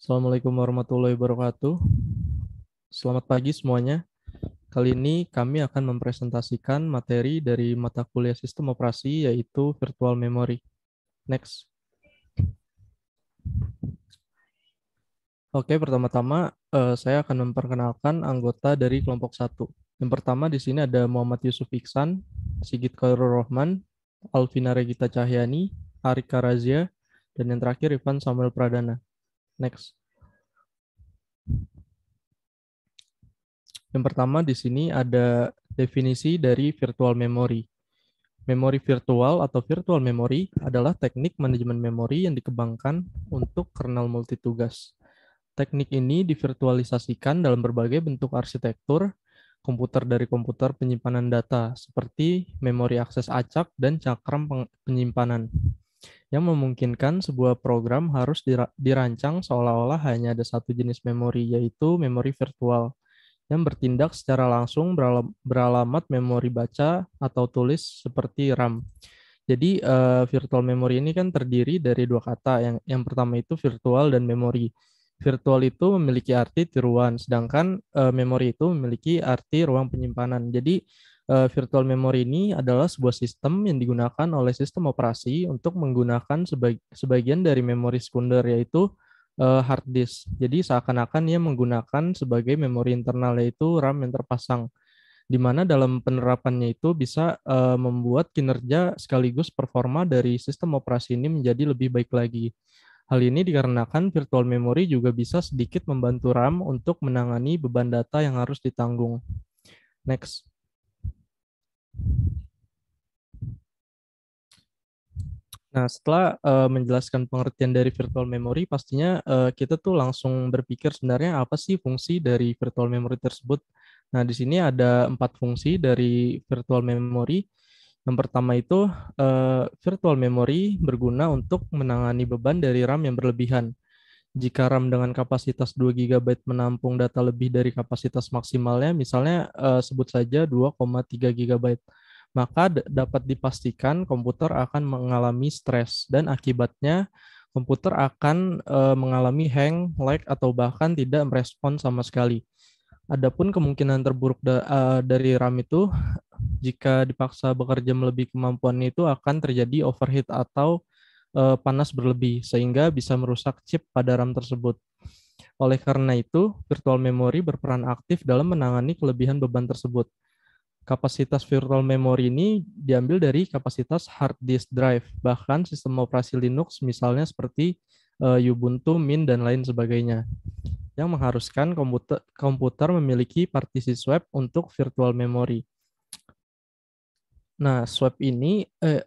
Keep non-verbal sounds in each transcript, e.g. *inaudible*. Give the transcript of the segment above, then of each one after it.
Assalamualaikum warahmatullahi wabarakatuh. Selamat pagi semuanya. Kali ini kami akan mempresentasikan materi dari mata kuliah Sistem Operasi yaitu Virtual Memory. Next. Oke, pertama-tama eh, saya akan memperkenalkan anggota dari kelompok 1. Yang pertama di sini ada Muhammad Yusuf Iksan, Sigit Khairul Rohman, Alvina Regita Cahyani, Arika Razia, dan yang terakhir Ivan Samuel Pradana. Next. Yang pertama di sini ada definisi dari virtual memory. Memori virtual atau virtual memory adalah teknik manajemen memori yang dikembangkan untuk kernel multitugas. Teknik ini divirtualisasikan dalam berbagai bentuk arsitektur, komputer dari komputer penyimpanan data, seperti memori akses acak dan cakram penyimpanan yang memungkinkan sebuah program harus dirancang seolah-olah hanya ada satu jenis memori, yaitu memori virtual, yang bertindak secara langsung beralamat memori baca atau tulis seperti RAM. Jadi eh, virtual memory ini kan terdiri dari dua kata. Yang yang pertama itu virtual dan memori. Virtual itu memiliki arti tiruan, sedangkan eh, memori itu memiliki arti ruang penyimpanan. Jadi Eh, virtual memory ini adalah sebuah sistem yang digunakan oleh sistem operasi untuk menggunakan sebagian dari memori sekunder yaitu eh, hard disk. Jadi seakan-akan ia menggunakan sebagai memori internal yaitu RAM yang terpasang di mana dalam penerapannya itu bisa eh, membuat kinerja sekaligus performa dari sistem operasi ini menjadi lebih baik lagi. Hal ini dikarenakan virtual memory juga bisa sedikit membantu RAM untuk menangani beban data yang harus ditanggung. Next. Nah, setelah uh, menjelaskan pengertian dari virtual memory, pastinya uh, kita tuh langsung berpikir sebenarnya apa sih fungsi dari virtual memory tersebut. Nah, di sini ada empat fungsi dari virtual memory. Yang pertama itu, uh, virtual memory berguna untuk menangani beban dari RAM yang berlebihan jika RAM dengan kapasitas 2 GB menampung data lebih dari kapasitas maksimalnya, misalnya eh, sebut saja 2,3 GB, maka dapat dipastikan komputer akan mengalami stres dan akibatnya komputer akan eh, mengalami hang, lag, atau bahkan tidak merespon sama sekali. Adapun kemungkinan terburuk da uh, dari RAM itu, jika dipaksa bekerja melebihi kemampuan itu akan terjadi overheat atau uh, panas berlebih sehingga bisa merusak chip pada RAM tersebut. Oleh karena itu, virtual memory berperan aktif dalam menangani kelebihan beban tersebut. Kapasitas virtual memory ini diambil dari kapasitas hard disk drive, bahkan sistem operasi Linux misalnya seperti uh, Ubuntu, Mint, dan lain sebagainya, yang mengharuskan komputer, komputer memiliki partisi swap untuk virtual memory. Nah, swap ini eh,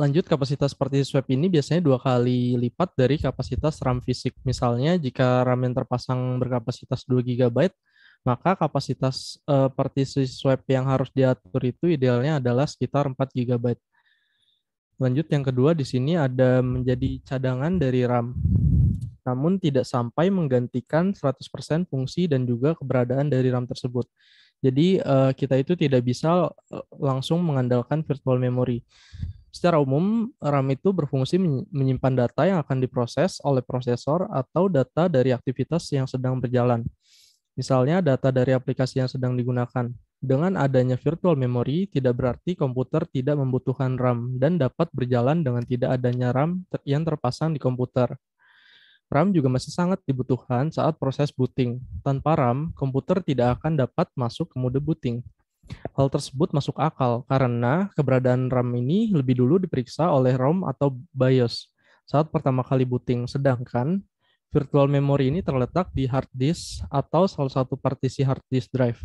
Lanjut, kapasitas partisi swab ini biasanya dua kali lipat dari kapasitas RAM fisik. Misalnya, jika RAM yang terpasang berkapasitas 2 GB, maka kapasitas uh, partisi swab yang harus diatur itu idealnya adalah sekitar 4 GB. Lanjut, yang kedua di sini ada menjadi cadangan dari RAM, namun tidak sampai menggantikan 100% fungsi dan juga keberadaan dari RAM tersebut. Jadi, eh, kita itu tidak bisa eh, langsung mengandalkan virtual memory Secara umum, RAM itu berfungsi menyimpan data yang akan diproses oleh prosesor atau data dari aktivitas yang sedang berjalan. Misalnya data dari aplikasi yang sedang digunakan. Dengan adanya virtual memory, tidak berarti komputer tidak membutuhkan RAM dan dapat berjalan dengan tidak adanya RAM yang terpasang di komputer. RAM juga masih sangat dibutuhkan saat proses booting. Tanpa RAM, komputer tidak akan dapat masuk ke mode booting. Hal tersebut masuk akal karena keberadaan RAM ini lebih dulu diperiksa oleh ROM atau BIOS saat pertama kali booting, sedangkan virtual memory ini terletak di hard disk atau salah satu partisi hard disk drive.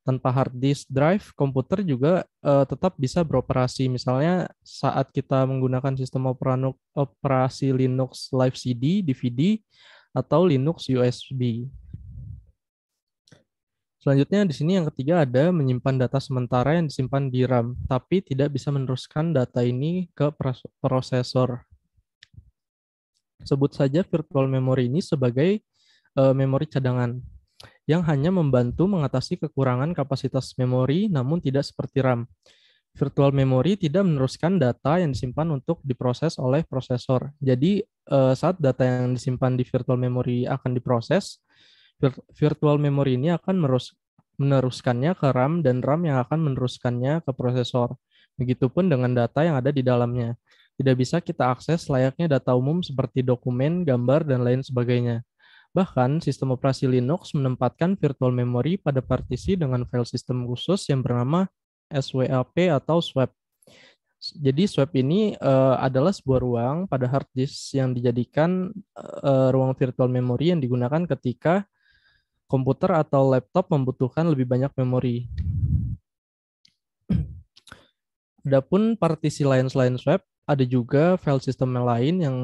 Tanpa hard disk drive, komputer juga uh, tetap bisa beroperasi. Misalnya saat kita menggunakan sistem operasi Linux Live CD, DVD, atau Linux USB. Selanjutnya di sini yang ketiga ada menyimpan data sementara yang disimpan di RAM, tapi tidak bisa meneruskan data ini ke prosesor. Sebut saja virtual memory ini sebagai uh, memori cadangan yang hanya membantu mengatasi kekurangan kapasitas memori namun tidak seperti RAM. Virtual memory tidak meneruskan data yang disimpan untuk diproses oleh prosesor. Jadi eh, saat data yang disimpan di virtual memory akan diproses, virtual memory ini akan merus meneruskannya ke RAM dan RAM yang akan meneruskannya ke prosesor. Begitupun dengan data yang ada di dalamnya. Tidak bisa kita akses layaknya data umum seperti dokumen, gambar, dan lain sebagainya. Bahkan, sistem operasi Linux menempatkan virtual memory pada partisi dengan file sistem khusus yang bernama SWAP atau swap. Jadi swap ini uh, adalah sebuah ruang pada hard disk yang dijadikan uh, ruang virtual memory yang digunakan ketika komputer atau laptop membutuhkan lebih banyak memori. Adapun partisi lain selain swap, ada juga file system yang lain yang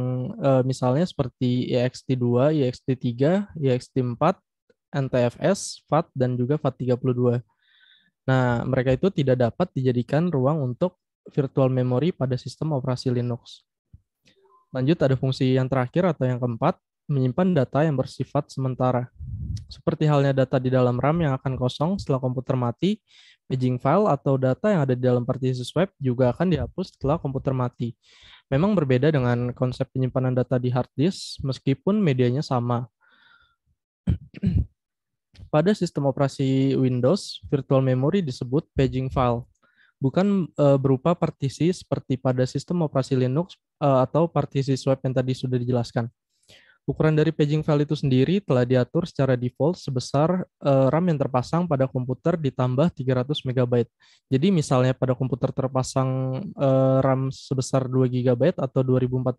eh, misalnya seperti ext2, ext3, ext4, ntfs, fat, dan juga fat32. Nah, mereka itu tidak dapat dijadikan ruang untuk virtual memory pada sistem operasi Linux. Lanjut ada fungsi yang terakhir atau yang keempat, menyimpan data yang bersifat sementara. Seperti halnya data di dalam RAM yang akan kosong setelah komputer mati, paging file atau data yang ada di dalam partisi web juga akan dihapus setelah komputer mati. Memang berbeda dengan konsep penyimpanan data di hard disk, meskipun medianya sama. *clears throat* Pada sistem operasi Windows, virtual memory disebut paging file, bukan e, berupa partisi seperti pada sistem operasi Linux e, atau partisi swap yang tadi sudah dijelaskan. Ukuran dari paging file itu sendiri telah diatur secara default sebesar eh, RAM yang terpasang pada komputer ditambah 300 MB. Jadi misalnya pada komputer terpasang eh, RAM sebesar 2 GB atau 2048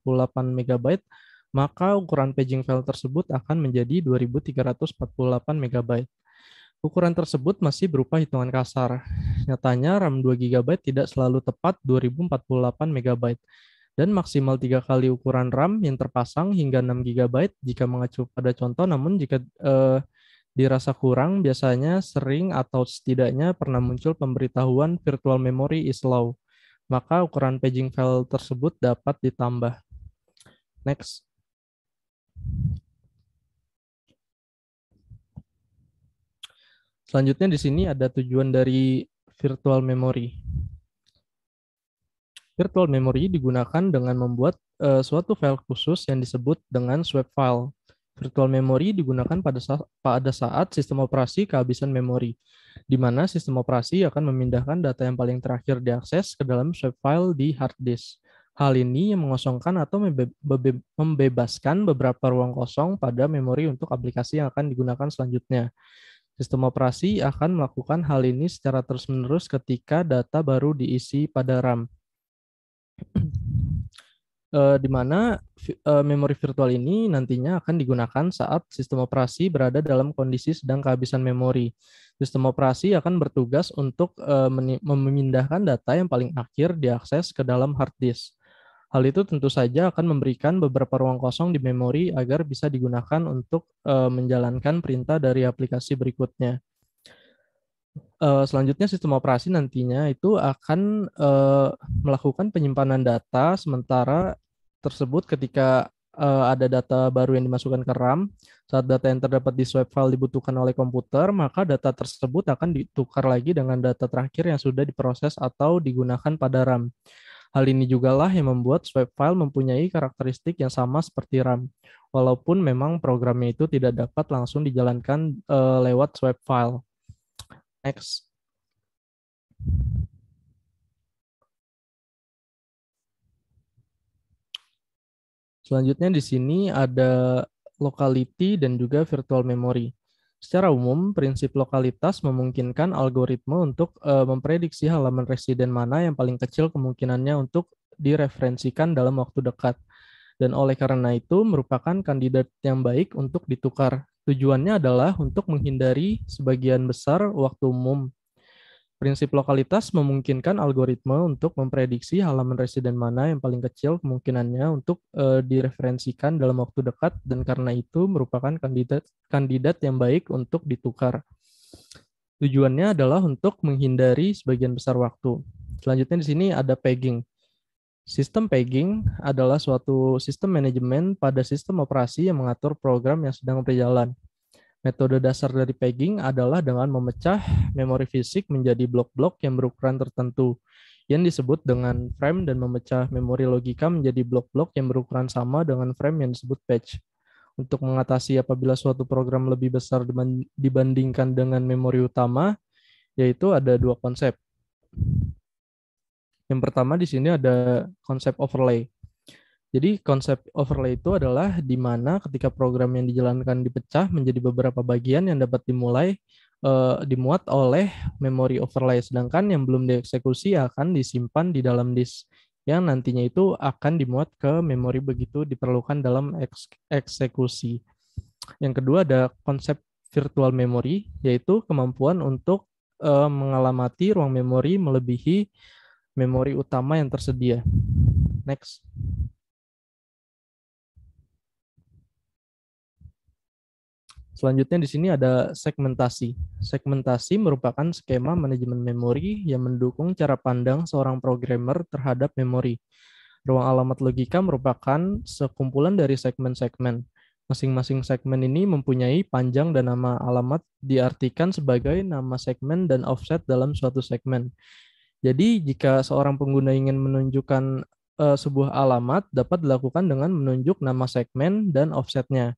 MB, maka ukuran paging file tersebut akan menjadi 2348 MB. Ukuran tersebut masih berupa hitungan kasar. Nyatanya RAM 2 GB tidak selalu tepat 2048 MB dan maksimal tiga kali ukuran RAM yang terpasang hingga 6 GB jika mengacu pada contoh namun jika eh, dirasa kurang biasanya sering atau setidaknya pernah muncul pemberitahuan virtual memory is low maka ukuran paging file tersebut dapat ditambah. Next. Selanjutnya di sini ada tujuan dari virtual memory. Virtual memory digunakan dengan membuat uh, suatu file khusus yang disebut dengan swap file. Virtual memory digunakan pada saat, pada saat sistem operasi kehabisan memori, di mana sistem operasi akan memindahkan data yang paling terakhir diakses ke dalam swap file di hard disk. Hal ini yang mengosongkan atau membebaskan beberapa ruang kosong pada memori untuk aplikasi yang akan digunakan selanjutnya. Sistem operasi akan melakukan hal ini secara terus-menerus ketika data baru diisi pada RAM uh, *clears throat* di mana uh, memori virtual ini nantinya akan digunakan saat sistem operasi berada dalam kondisi sedang kehabisan memori. Sistem operasi akan bertugas untuk uh, memindahkan data yang paling akhir diakses ke dalam hard disk. Hal itu tentu saja akan memberikan beberapa ruang kosong di memori agar bisa digunakan untuk menjalankan perintah dari aplikasi berikutnya uh, selanjutnya sistem operasi nantinya itu akan uh, melakukan penyimpanan data sementara tersebut ketika uh, ada data baru yang dimasukkan ke RAM. Saat data yang terdapat di swap file dibutuhkan oleh komputer, maka data tersebut akan ditukar lagi dengan data terakhir yang sudah diproses atau digunakan pada RAM. Hal ini juga lah yang membuat swap file mempunyai karakteristik yang sama seperti RAM, walaupun memang programnya itu tidak dapat langsung dijalankan uh, lewat swap file. Next. Selanjutnya di sini ada locality dan juga virtual memory. Secara umum, prinsip lokalitas memungkinkan algoritma untuk uh, memprediksi halaman residen mana yang paling kecil kemungkinannya untuk direferensikan dalam waktu dekat. Dan oleh karena itu merupakan kandidat yang baik untuk ditukar Tujuannya adalah untuk menghindari sebagian besar waktu umum. Prinsip lokalitas memungkinkan algoritma untuk memprediksi halaman residen mana yang paling kecil kemungkinannya untuk e, direferensikan dalam waktu dekat dan karena itu merupakan kandidat kandidat yang baik untuk ditukar. Tujuannya adalah untuk menghindari sebagian besar waktu. Selanjutnya di sini ada pegging. Sistem paging adalah suatu sistem manajemen pada sistem operasi yang mengatur program yang sedang berjalan. Metode dasar dari paging adalah dengan memecah memori fisik menjadi blok-blok yang berukuran tertentu, yang disebut dengan frame dan memecah memori logika menjadi blok-blok yang berukuran sama dengan frame yang disebut patch. Untuk mengatasi apabila suatu program lebih besar dibandingkan dengan memori utama, yaitu ada dua konsep, yang pertama di sini ada konsep overlay. Jadi konsep overlay itu adalah di mana ketika program yang dijalankan dipecah menjadi beberapa bagian yang dapat dimulai uh, dimuat oleh memori overlay, sedangkan yang belum dieksekusi akan disimpan di dalam disk yang nantinya itu akan dimuat ke memori begitu diperlukan dalam eksekusi. Yang kedua ada konsep virtual memory, yaitu kemampuan untuk mengalami eh, mengalamati ruang memori melebihi memori utama yang tersedia. Next. Selanjutnya di sini ada segmentasi. Segmentasi merupakan skema manajemen memori yang mendukung cara pandang seorang programmer terhadap memori. Ruang alamat logika merupakan sekumpulan dari segmen-segmen. Masing-masing segmen ini mempunyai panjang dan nama alamat diartikan sebagai nama segmen dan offset dalam suatu segmen. Jadi jika seorang pengguna ingin menunjukkan uh, sebuah alamat dapat dilakukan dengan menunjuk nama segmen dan offsetnya.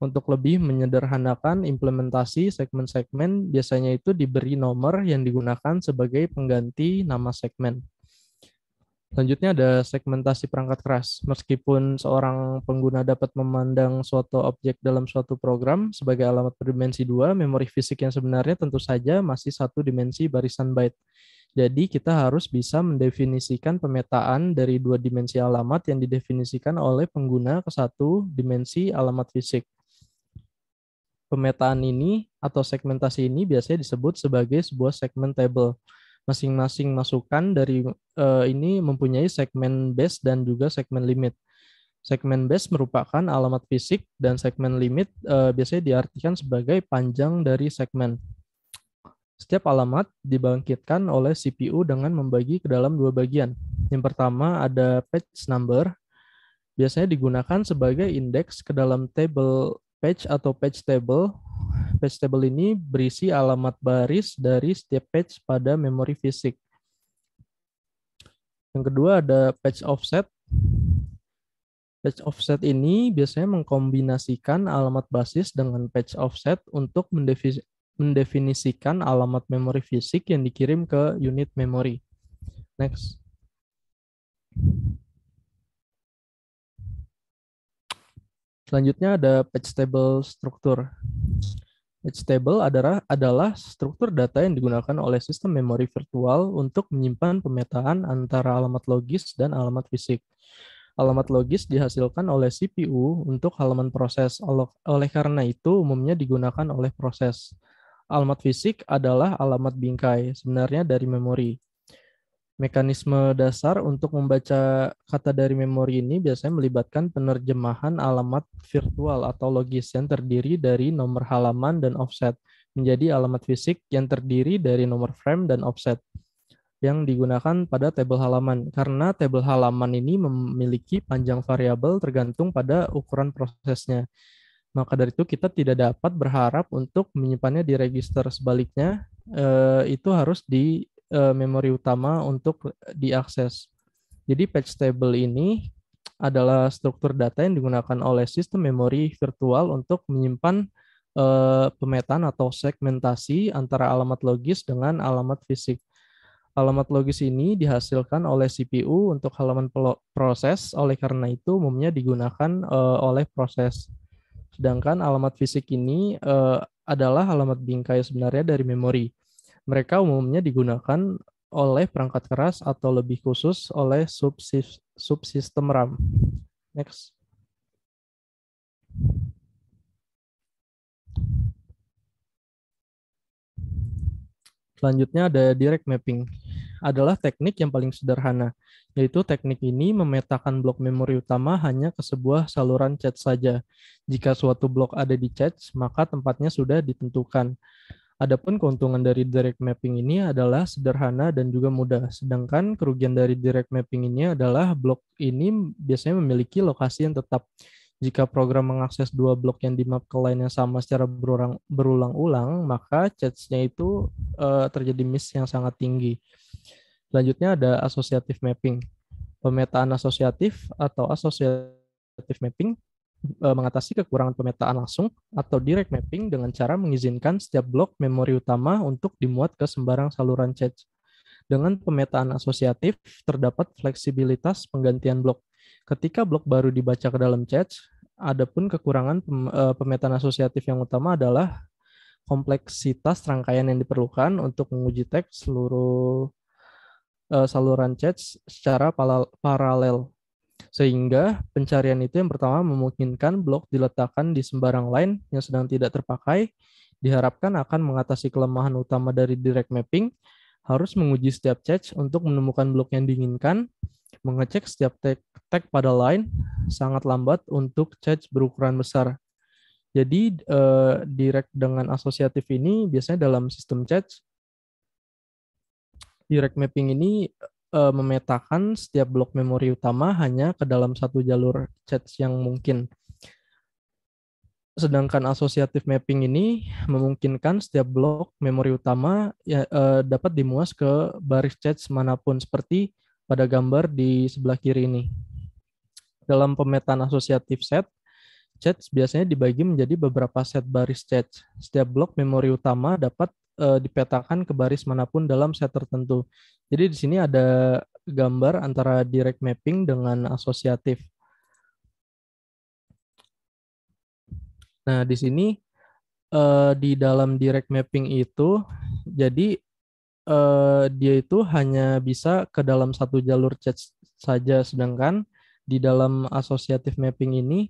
Untuk lebih menyederhanakan implementasi segmen-segmen biasanya itu diberi nomor yang digunakan sebagai pengganti nama segmen. Selanjutnya ada segmentasi perangkat keras. Meskipun seorang pengguna dapat memandang suatu objek dalam suatu program sebagai alamat berdimensi dua, memori fisik yang sebenarnya tentu saja masih satu dimensi barisan byte. Jadi kita harus bisa mendefinisikan pemetaan dari dua dimensi alamat yang didefinisikan oleh pengguna ke satu dimensi alamat fisik. Pemetaan ini atau segmentasi ini biasanya disebut sebagai sebuah segmen table. Masing-masing masukan dari uh, ini mempunyai segmen base dan juga segmen limit. Segmen base merupakan alamat fisik dan segmen limit uh, biasanya diartikan sebagai panjang dari segmen. Setiap alamat dibangkitkan oleh CPU dengan membagi ke dalam dua bagian. Yang pertama ada page number, biasanya digunakan sebagai indeks ke dalam table page atau page table. Page table ini berisi alamat baris dari setiap page pada memori fisik. Yang kedua ada page offset. Page offset ini biasanya mengkombinasikan alamat basis dengan page offset untuk mendefinisikan alamat memori fisik yang dikirim ke unit memori. Next. Selanjutnya ada page table struktur. Page table adalah adalah struktur data yang digunakan oleh sistem memori virtual untuk menyimpan pemetaan antara alamat logis dan alamat fisik. Alamat logis dihasilkan oleh CPU untuk halaman proses. Oleh karena itu umumnya digunakan oleh proses. Alamat fisik adalah alamat bingkai sebenarnya dari memori. Mekanisme dasar untuk membaca kata dari memori ini biasanya melibatkan penerjemahan alamat virtual atau logis yang terdiri dari nomor halaman dan offset menjadi alamat fisik yang terdiri dari nomor frame dan offset yang digunakan pada tabel halaman karena tabel halaman ini memiliki panjang variabel tergantung pada ukuran prosesnya. Maka dari itu kita tidak dapat berharap untuk menyimpannya di register sebaliknya eh, itu harus di eh, memori utama untuk diakses. Jadi patch table ini adalah struktur data yang digunakan oleh sistem memori virtual untuk menyimpan eh, pemetaan atau segmentasi antara alamat logis dengan alamat fisik. Alamat logis ini dihasilkan oleh CPU untuk halaman proses, oleh karena itu umumnya digunakan uh, oleh proses. Sedangkan alamat fisik ini uh, adalah alamat bingkai sebenarnya dari memori. Mereka umumnya digunakan oleh perangkat keras atau lebih khusus oleh subsistem RAM. Next. Selanjutnya ada direct mapping adalah teknik yang paling sederhana, yaitu teknik ini memetakan blok memori utama hanya ke sebuah saluran chat saja. Jika suatu blok ada di chat, maka tempatnya sudah ditentukan. Adapun keuntungan dari direct mapping ini adalah sederhana dan juga mudah. Sedangkan kerugian dari direct mapping ini adalah blok ini biasanya memiliki lokasi yang tetap. Jika program mengakses dua blok yang dimap ke lain yang sama secara berulang-ulang, maka chatnya itu uh, terjadi miss yang sangat tinggi. Selanjutnya ada asosiatif mapping. Pemetaan asosiatif atau asosiatif mapping e, mengatasi kekurangan pemetaan langsung atau direct mapping dengan cara mengizinkan setiap blok memori utama untuk dimuat ke sembarang saluran cache. Dengan pemetaan asosiatif, terdapat fleksibilitas penggantian blok. Ketika blok baru dibaca ke dalam cache, adapun kekurangan e, pemetaan asosiatif yang utama adalah kompleksitas rangkaian yang diperlukan untuk menguji teks seluruh Eh, saluran chat secara paralel. Sehingga pencarian itu yang pertama memungkinkan blok diletakkan di sembarang line yang sedang tidak terpakai, diharapkan akan mengatasi kelemahan utama dari direct mapping, harus menguji setiap chat untuk menemukan blok yang diinginkan, mengecek setiap tag, tag pada line, sangat lambat untuk chat berukuran besar. Jadi, uh, direct dengan asosiatif ini biasanya dalam sistem chat Direct mapping ini uh, memetakan setiap blok memori utama hanya ke dalam satu jalur chat yang mungkin. Sedangkan asosiatif mapping ini memungkinkan setiap blok memori utama ya, uh, dapat dimuas ke baris chat manapun seperti pada gambar di sebelah kiri ini. Dalam pemetaan asosiatif set, chat biasanya dibagi menjadi beberapa set baris chat. Setiap blok memori utama dapat uh, dipetakan ke baris manapun dalam set tertentu. Jadi di sini ada gambar antara direct mapping dengan asosiatif. Nah, di sini uh, di dalam direct mapping itu, jadi uh, dia itu hanya bisa ke dalam satu jalur chat saja, sedangkan di dalam asosiatif mapping ini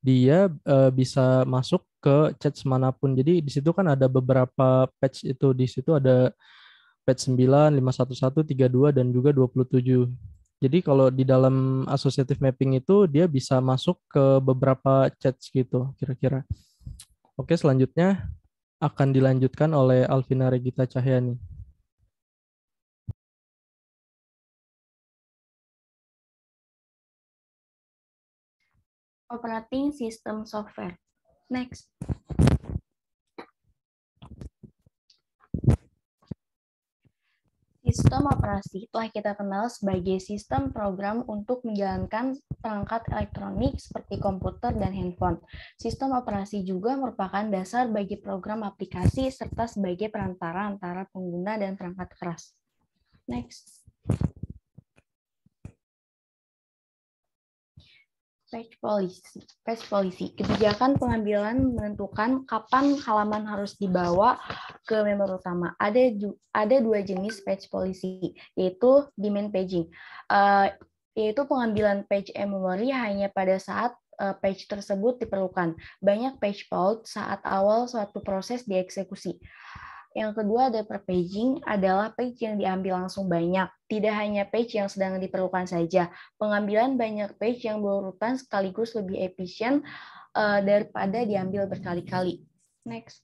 dia uh, bisa masuk ke chat manapun. Jadi di situ kan ada beberapa patch itu di situ ada patch 9, 511, 32 dan juga 27. Jadi kalau di dalam associative mapping itu dia bisa masuk ke beberapa chat gitu kira-kira. Oke, selanjutnya akan dilanjutkan oleh Alvina Regita Cahyani. operating system software. Next. Sistem operasi telah kita kenal sebagai sistem program untuk menjalankan perangkat elektronik seperti komputer dan handphone. Sistem operasi juga merupakan dasar bagi program aplikasi serta sebagai perantara antara pengguna dan perangkat keras. Next. page policy. Page policy. Kebijakan pengambilan menentukan kapan halaman harus dibawa ke member utama. Ada ada dua jenis page policy, yaitu demand paging. Uh, yaitu pengambilan page and memory hanya pada saat uh, page tersebut diperlukan. Banyak page fault saat awal suatu proses dieksekusi. Yang kedua ada per paging adalah page yang diambil langsung banyak. Tidak hanya page yang sedang diperlukan saja. Pengambilan banyak page yang berurutan sekaligus lebih efisien uh, daripada diambil berkali-kali. Next.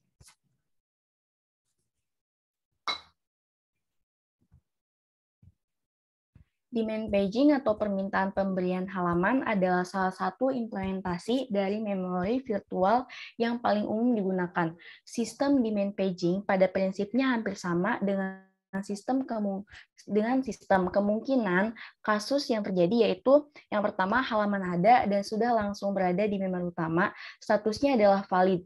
Demand paging atau permintaan pemberian halaman adalah salah satu implementasi dari memori virtual yang paling umum digunakan. Sistem demand paging pada prinsipnya hampir sama dengan sistem dengan sistem kemungkinan kasus yang terjadi yaitu yang pertama halaman ada dan sudah langsung berada di memori utama statusnya adalah valid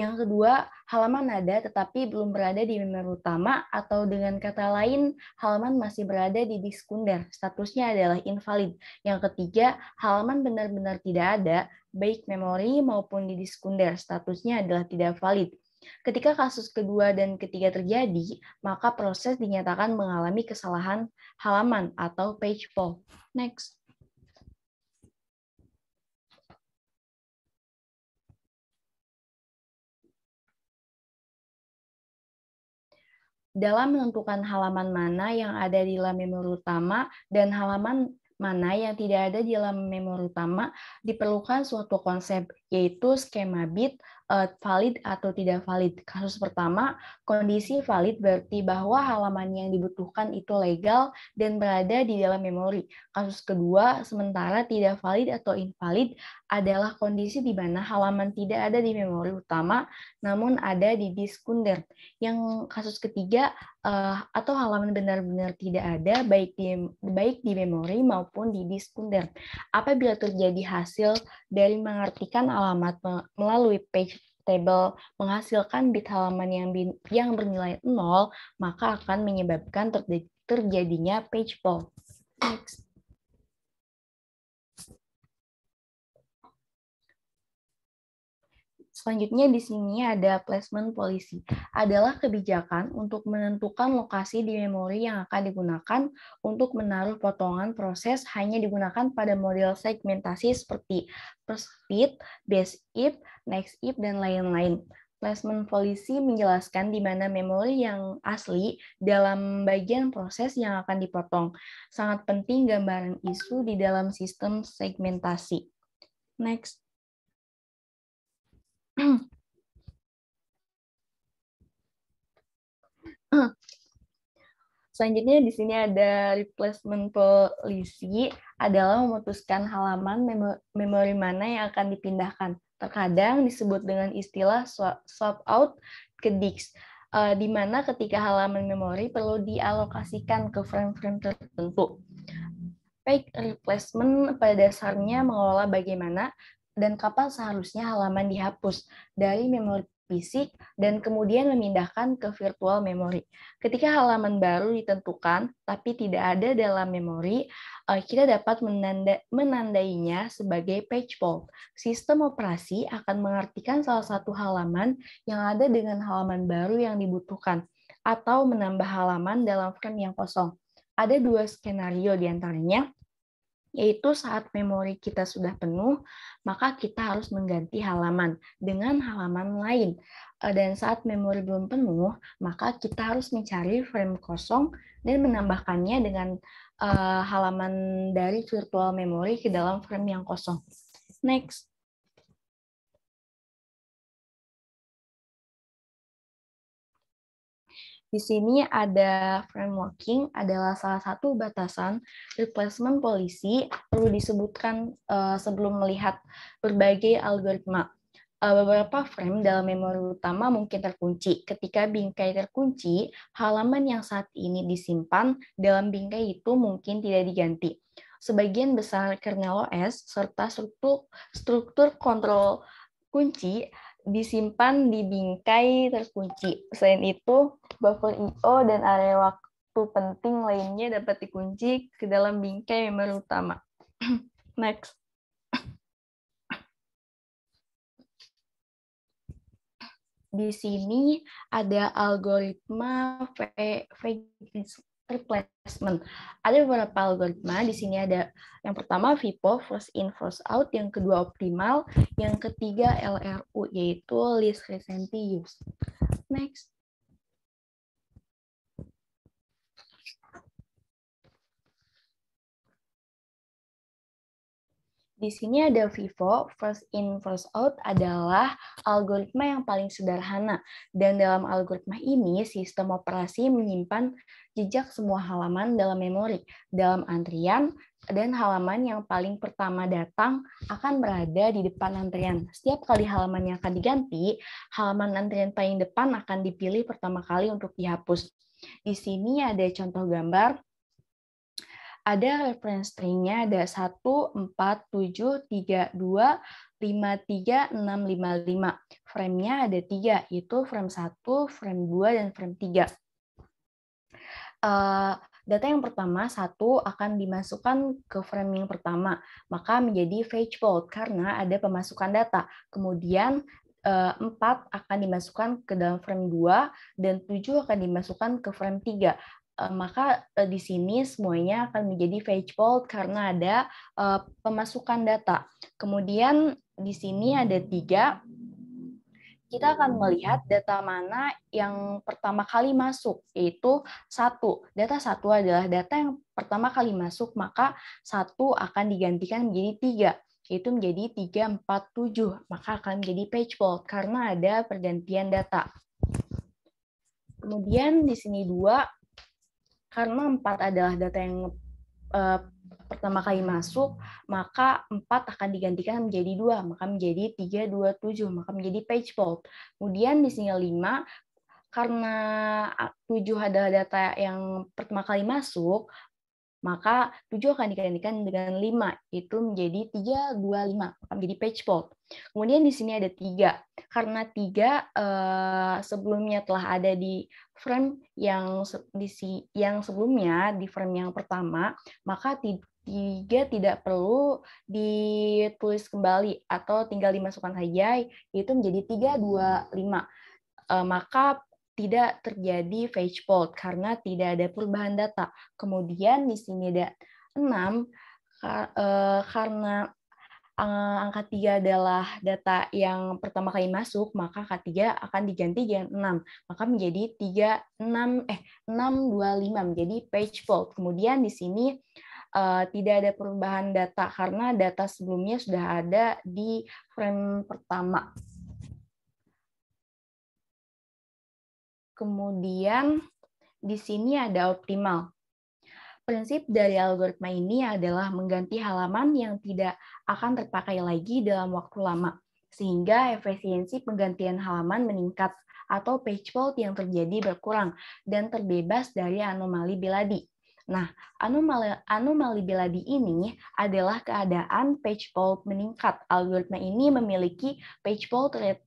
yang kedua, halaman ada tetapi belum berada di member utama atau dengan kata lain halaman masih berada di diskunder Statusnya adalah invalid. Yang ketiga, halaman benar-benar tidak ada baik memori maupun di diskunder Statusnya adalah tidak valid. Ketika kasus kedua dan ketiga terjadi, maka proses dinyatakan mengalami kesalahan halaman atau page fault. Next. dalam menentukan halaman mana yang ada di dalam memori utama dan halaman mana yang tidak ada di dalam memori utama diperlukan suatu konsep yaitu skema bit eh, valid atau tidak valid. Kasus pertama, kondisi valid berarti bahwa halaman yang dibutuhkan itu legal dan berada di dalam memori. Kasus kedua, sementara tidak valid atau invalid adalah kondisi di mana halaman tidak ada di memori utama namun ada di diskunder Yang kasus ketiga eh, atau halaman benar-benar tidak ada baik di baik di memori maupun di diskunder Apabila terjadi hasil dari mengartikan alamat melalui page table menghasilkan bit halaman yang yang bernilai 0, maka akan menyebabkan terjadinya page fault. Next. Selanjutnya di sini ada placement policy. Adalah kebijakan untuk menentukan lokasi di memori yang akan digunakan untuk menaruh potongan proses hanya digunakan pada model segmentasi seperti first fit, base if, next if, dan lain-lain. Placement policy menjelaskan di mana memori yang asli dalam bagian proses yang akan dipotong. Sangat penting gambaran isu di dalam sistem segmentasi. Next. *clears throat* Selanjutnya di sini ada replacement policy adalah memutuskan halaman memori mana yang akan dipindahkan. Terkadang disebut dengan istilah swap out ke disk, eh, di mana ketika halaman memori perlu dialokasikan ke frame-frame tertentu. Baik, replacement pada dasarnya mengelola bagaimana dan kapan seharusnya halaman dihapus dari memori fisik dan kemudian memindahkan ke virtual memory. Ketika halaman baru ditentukan tapi tidak ada dalam memori, eh, kita dapat menanda, menandainya sebagai page fault. Sistem operasi akan mengartikan salah satu halaman yang ada dengan halaman baru yang dibutuhkan atau menambah halaman dalam frame yang kosong. Ada dua skenario diantaranya yaitu saat memori kita sudah penuh, maka kita harus mengganti halaman dengan halaman lain. E, dan saat memori belum penuh, maka kita harus mencari frame kosong dan menambahkannya dengan uh, halaman dari virtual memory ke dalam frame yang kosong. Next. Di sini ada frameworking adalah salah satu batasan replacement polisi perlu disebutkan uh, sebelum melihat berbagai algoritma. Uh, beberapa frame dalam memori utama mungkin terkunci. Ketika bingkai terkunci, halaman yang saat ini disimpan dalam bingkai itu mungkin tidak diganti. Sebagian besar kernel OS serta struktur, struktur kontrol kunci disimpan di bingkai terkunci. Selain itu, buffer IO dan area waktu penting lainnya dapat dikunci ke dalam bingkai memori utama. *clears throat* Next. Di sini ada algoritma replacement. Ada beberapa algoritma. Di sini ada yang pertama VIPO, first in, first out. Yang kedua optimal. Yang ketiga LRU, yaitu least recently used. Next. Di sini ada Vivo, first in, first out adalah algoritma yang paling sederhana. Dan dalam algoritma ini, sistem operasi menyimpan jejak semua halaman dalam memori. Dalam antrian, dan halaman yang paling pertama datang akan berada di depan antrian. Setiap kali halaman yang akan diganti, halaman antrian paling depan akan dipilih pertama kali untuk dihapus. Di sini ada contoh gambar ada reference stringnya ada 1, 4, 7, 3, 2, 5, 3, 6, 5, 5. Frame-nya ada 3, yaitu frame 1, frame 2, dan frame 3 uh, data yang pertama satu akan dimasukkan ke frame yang pertama, maka menjadi fetch bold karena ada pemasukan data. Kemudian eh, empat akan dimasukkan ke dalam frame 2 dan tujuh akan dimasukkan ke frame 3. Eh, maka di sini semuanya akan menjadi fetch bold karena ada pemasukan data. Kemudian di sini ada tiga kita akan melihat data mana yang pertama kali masuk, yaitu satu. Data satu adalah data yang pertama kali masuk, maka satu akan digantikan menjadi tiga, yaitu menjadi tiga empat tujuh maka akan menjadi page fault karena ada pergantian data. Kemudian di sini dua, karena empat adalah data yang eh, pertama kali masuk, maka 4 akan digantikan menjadi 2, maka menjadi 3, 2, 7, maka menjadi page fault. Kemudian di sinyal 5, karena 7 adalah data yang pertama kali masuk, maka 7 akan digantikan dengan 5, itu menjadi 3, 2, 5, maka menjadi page fault. Kemudian di sini ada 3, karena 3 eh, sebelumnya telah ada di frame yang di yang sebelumnya di frame yang pertama, maka Tiga tidak perlu ditulis kembali atau tinggal dimasukkan saja, itu menjadi tiga dua lima e, Maka tidak terjadi page fault karena tidak ada perubahan data. Kemudian di sini ada enam e, karena e, angka tiga adalah data yang pertama kali masuk, maka angka 3 akan diganti dengan enam Maka menjadi enam eh lima menjadi page fault. Kemudian di sini uh, tidak ada perubahan data karena data sebelumnya sudah ada di frame pertama. Kemudian di sini ada optimal. Prinsip dari algoritma ini adalah mengganti halaman yang tidak akan terpakai lagi dalam waktu lama, sehingga efisiensi penggantian halaman meningkat atau page fault yang terjadi berkurang dan terbebas dari anomali biladi. Nah, anomali, anomali Biladi ini adalah keadaan page fault meningkat. Algoritma ini memiliki page fault rate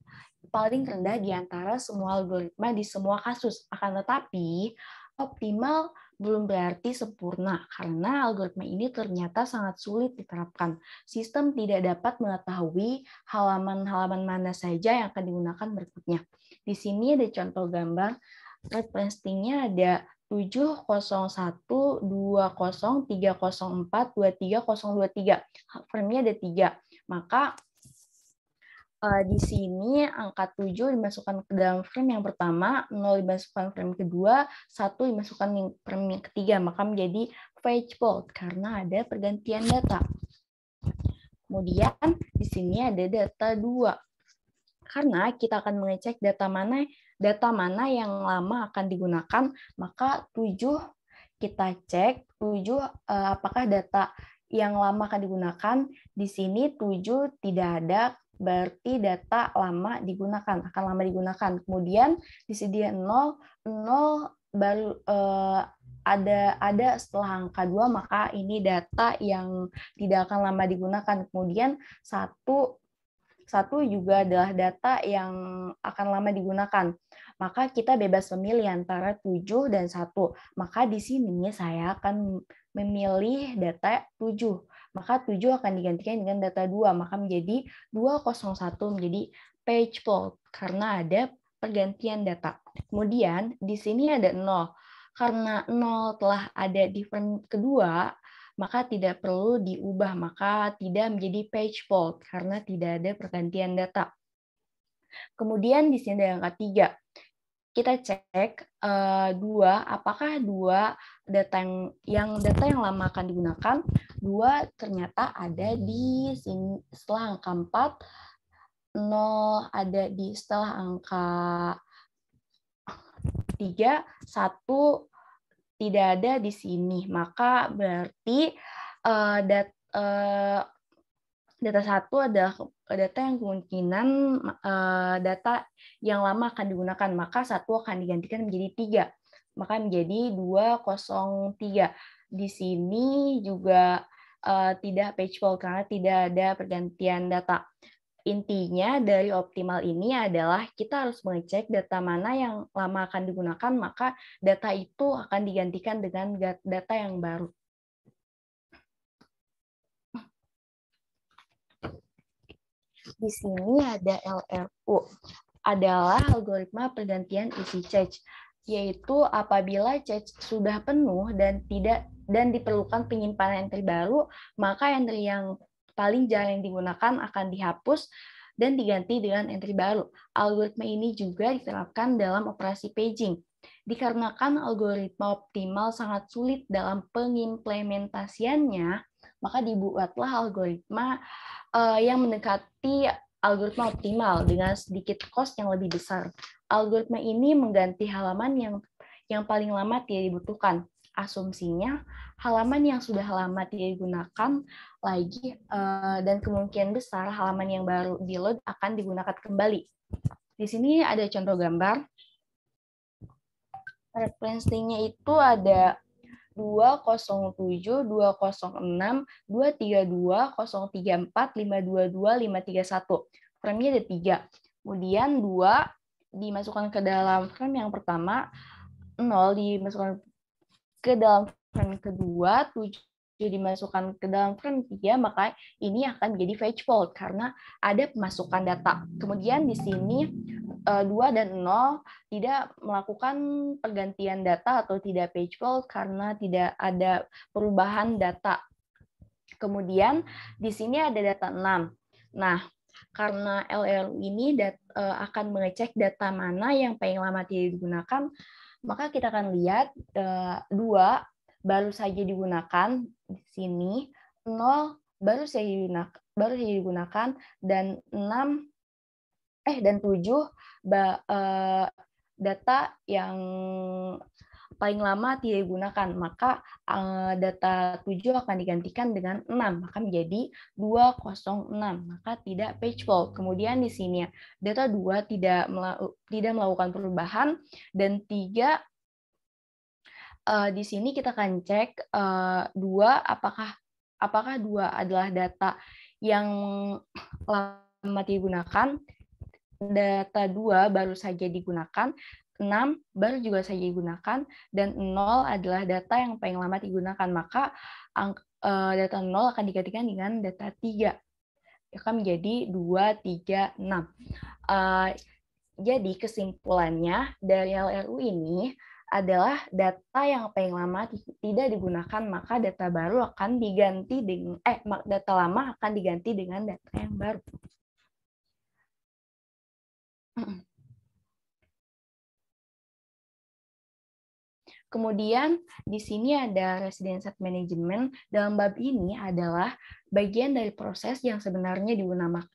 paling rendah di antara semua algoritma di semua kasus. Akan tetapi, optimal belum berarti sempurna karena algoritma ini ternyata sangat sulit diterapkan. Sistem tidak dapat mengetahui halaman-halaman mana saja yang akan digunakan berikutnya. Di sini ada contoh gambar red ada 7012030423023. nya ada tiga. Maka eh, di sini angka 7 dimasukkan ke dalam frame yang pertama, 0 dimasukkan frame kedua, 1 dimasukkan frame yang ketiga, maka menjadi page fault karena ada pergantian data. Kemudian di sini ada data 2. Karena kita akan mengecek data mana data mana yang lama akan digunakan, maka tujuh kita cek 7 eh, apakah data yang lama akan digunakan. Di sini tujuh tidak ada berarti data lama digunakan, akan lama digunakan. Kemudian di sini 0 0 baru eh, ada ada setelah angka dua maka ini data yang tidak akan lama digunakan. Kemudian satu satu juga adalah data yang akan lama digunakan. Maka kita bebas memilih antara 7 dan satu. Maka di sini saya akan memilih data 7. Maka 7 akan digantikan dengan data 2. Maka menjadi 201 menjadi page poll Karena ada pergantian data. Kemudian di sini ada 0. Karena 0 telah ada di frame kedua, maka tidak perlu diubah, maka tidak menjadi page fault karena tidak ada pergantian data. Kemudian di sini ada yang ketiga, kita cek uh, dua apakah dua data yang, yang data yang lama akan digunakan dua ternyata ada di sini setelah angka 4 nol ada di setelah angka 3 1 tidak ada di sini, maka berarti uh, dat, uh, data satu adalah data yang kemungkinan uh, data yang lama akan digunakan, maka satu akan digantikan menjadi tiga, maka menjadi 203. Di sini juga uh, tidak page fault karena tidak ada pergantian data. Intinya dari optimal ini adalah kita harus mengecek data mana yang lama akan digunakan, maka data itu akan digantikan dengan data yang baru. Di sini ada LRU, adalah algoritma pergantian isi charge, yaitu apabila charge sudah penuh dan tidak dan diperlukan penyimpanan yang terbaru, maka entry yang paling jalan yang digunakan akan dihapus dan diganti dengan entry baru. Algoritma ini juga diterapkan dalam operasi paging. Dikarenakan algoritma optimal sangat sulit dalam pengimplementasiannya, maka dibuatlah algoritma eh, yang mendekati algoritma optimal dengan sedikit cost yang lebih besar. Algoritma ini mengganti halaman yang yang paling lama tidak dibutuhkan asumsinya halaman yang sudah lama tidak digunakan lagi eh, dan kemungkinan besar halaman yang baru di load akan digunakan kembali. Di sini ada contoh gambar. Referensinya itu ada 207, 206, 232, 034, 522, 531. Frame-nya ada tiga. Kemudian dua dimasukkan ke dalam frame yang pertama, 0 dimasukkan ke dalam frame kedua, 7 dimasukkan ke dalam frame ketiga, maka ini akan jadi fetch fault karena ada pemasukan data. Kemudian di sini eh, dua dan nol tidak melakukan pergantian data atau tidak page fault karena tidak ada perubahan data. Kemudian di sini ada data 6. Nah, karena LLU ini eh, akan mengecek data mana yang paling lama tidak digunakan, maka kita akan lihat eh, dua baru saja digunakan di sini, 0 baru saja digunakan, baru saja digunakan dan enam eh dan tujuh ba, eh, data yang paling lama tidak digunakan, maka eh, data 7 akan digantikan dengan 6, maka menjadi 206, maka tidak page fault. Kemudian di sini ya, data 2 tidak tidak melakukan perubahan dan 3 eh, di sini kita akan cek 2, eh, apakah apakah 2 adalah data yang lama digunakan data 2 baru saja digunakan 6 baru juga saja digunakan, dan 0 adalah data yang paling lama digunakan. Maka eh, data 0 akan digantikan dengan data 3. Akan menjadi 2, 3, 6. Jadi kesimpulannya dari LRU ini adalah data yang paling lama tidak digunakan maka data baru akan diganti dengan eh data lama akan diganti dengan data yang baru. Kemudian di sini ada resident management. Dalam bab ini adalah bagian dari proses yang sebenarnya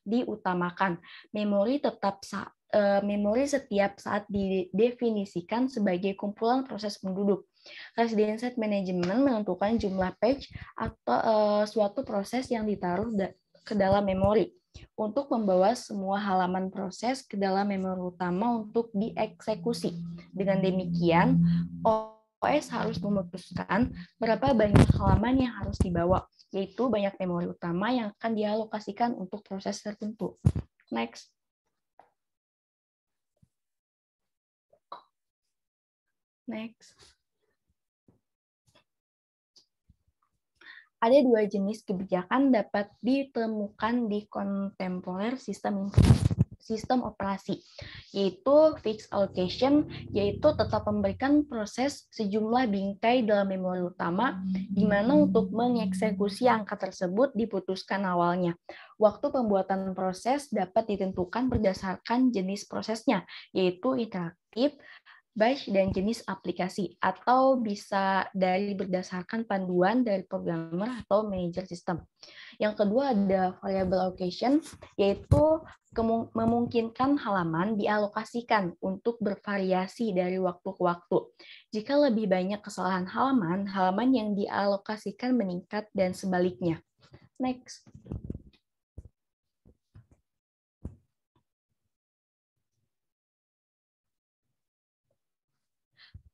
diutamakan. Memori tetap saat eh, memori setiap saat didefinisikan sebagai kumpulan proses penduduk. Resident Set Management menentukan jumlah page atau eh, suatu proses yang ditaruh ke dalam memori untuk membawa semua halaman proses ke dalam memori utama untuk dieksekusi. Dengan demikian, OS harus memutuskan berapa banyak halaman yang harus dibawa, yaitu banyak memori utama yang akan dialokasikan untuk proses tertentu. Next. Next. Ada dua jenis kebijakan dapat ditemukan di kontemporer sistem informasi sistem operasi, yaitu fixed allocation, yaitu tetap memberikan proses sejumlah bingkai dalam memori utama, di mana untuk mengeksekusi angka tersebut diputuskan awalnya. Waktu pembuatan proses dapat ditentukan berdasarkan jenis prosesnya, yaitu interaktif, batch dan jenis aplikasi atau bisa dari berdasarkan panduan dari programmer atau manager sistem. Yang kedua ada variable allocation yaitu memungkinkan halaman dialokasikan untuk bervariasi dari waktu ke waktu. Jika lebih banyak kesalahan halaman, halaman yang dialokasikan meningkat dan sebaliknya. Next.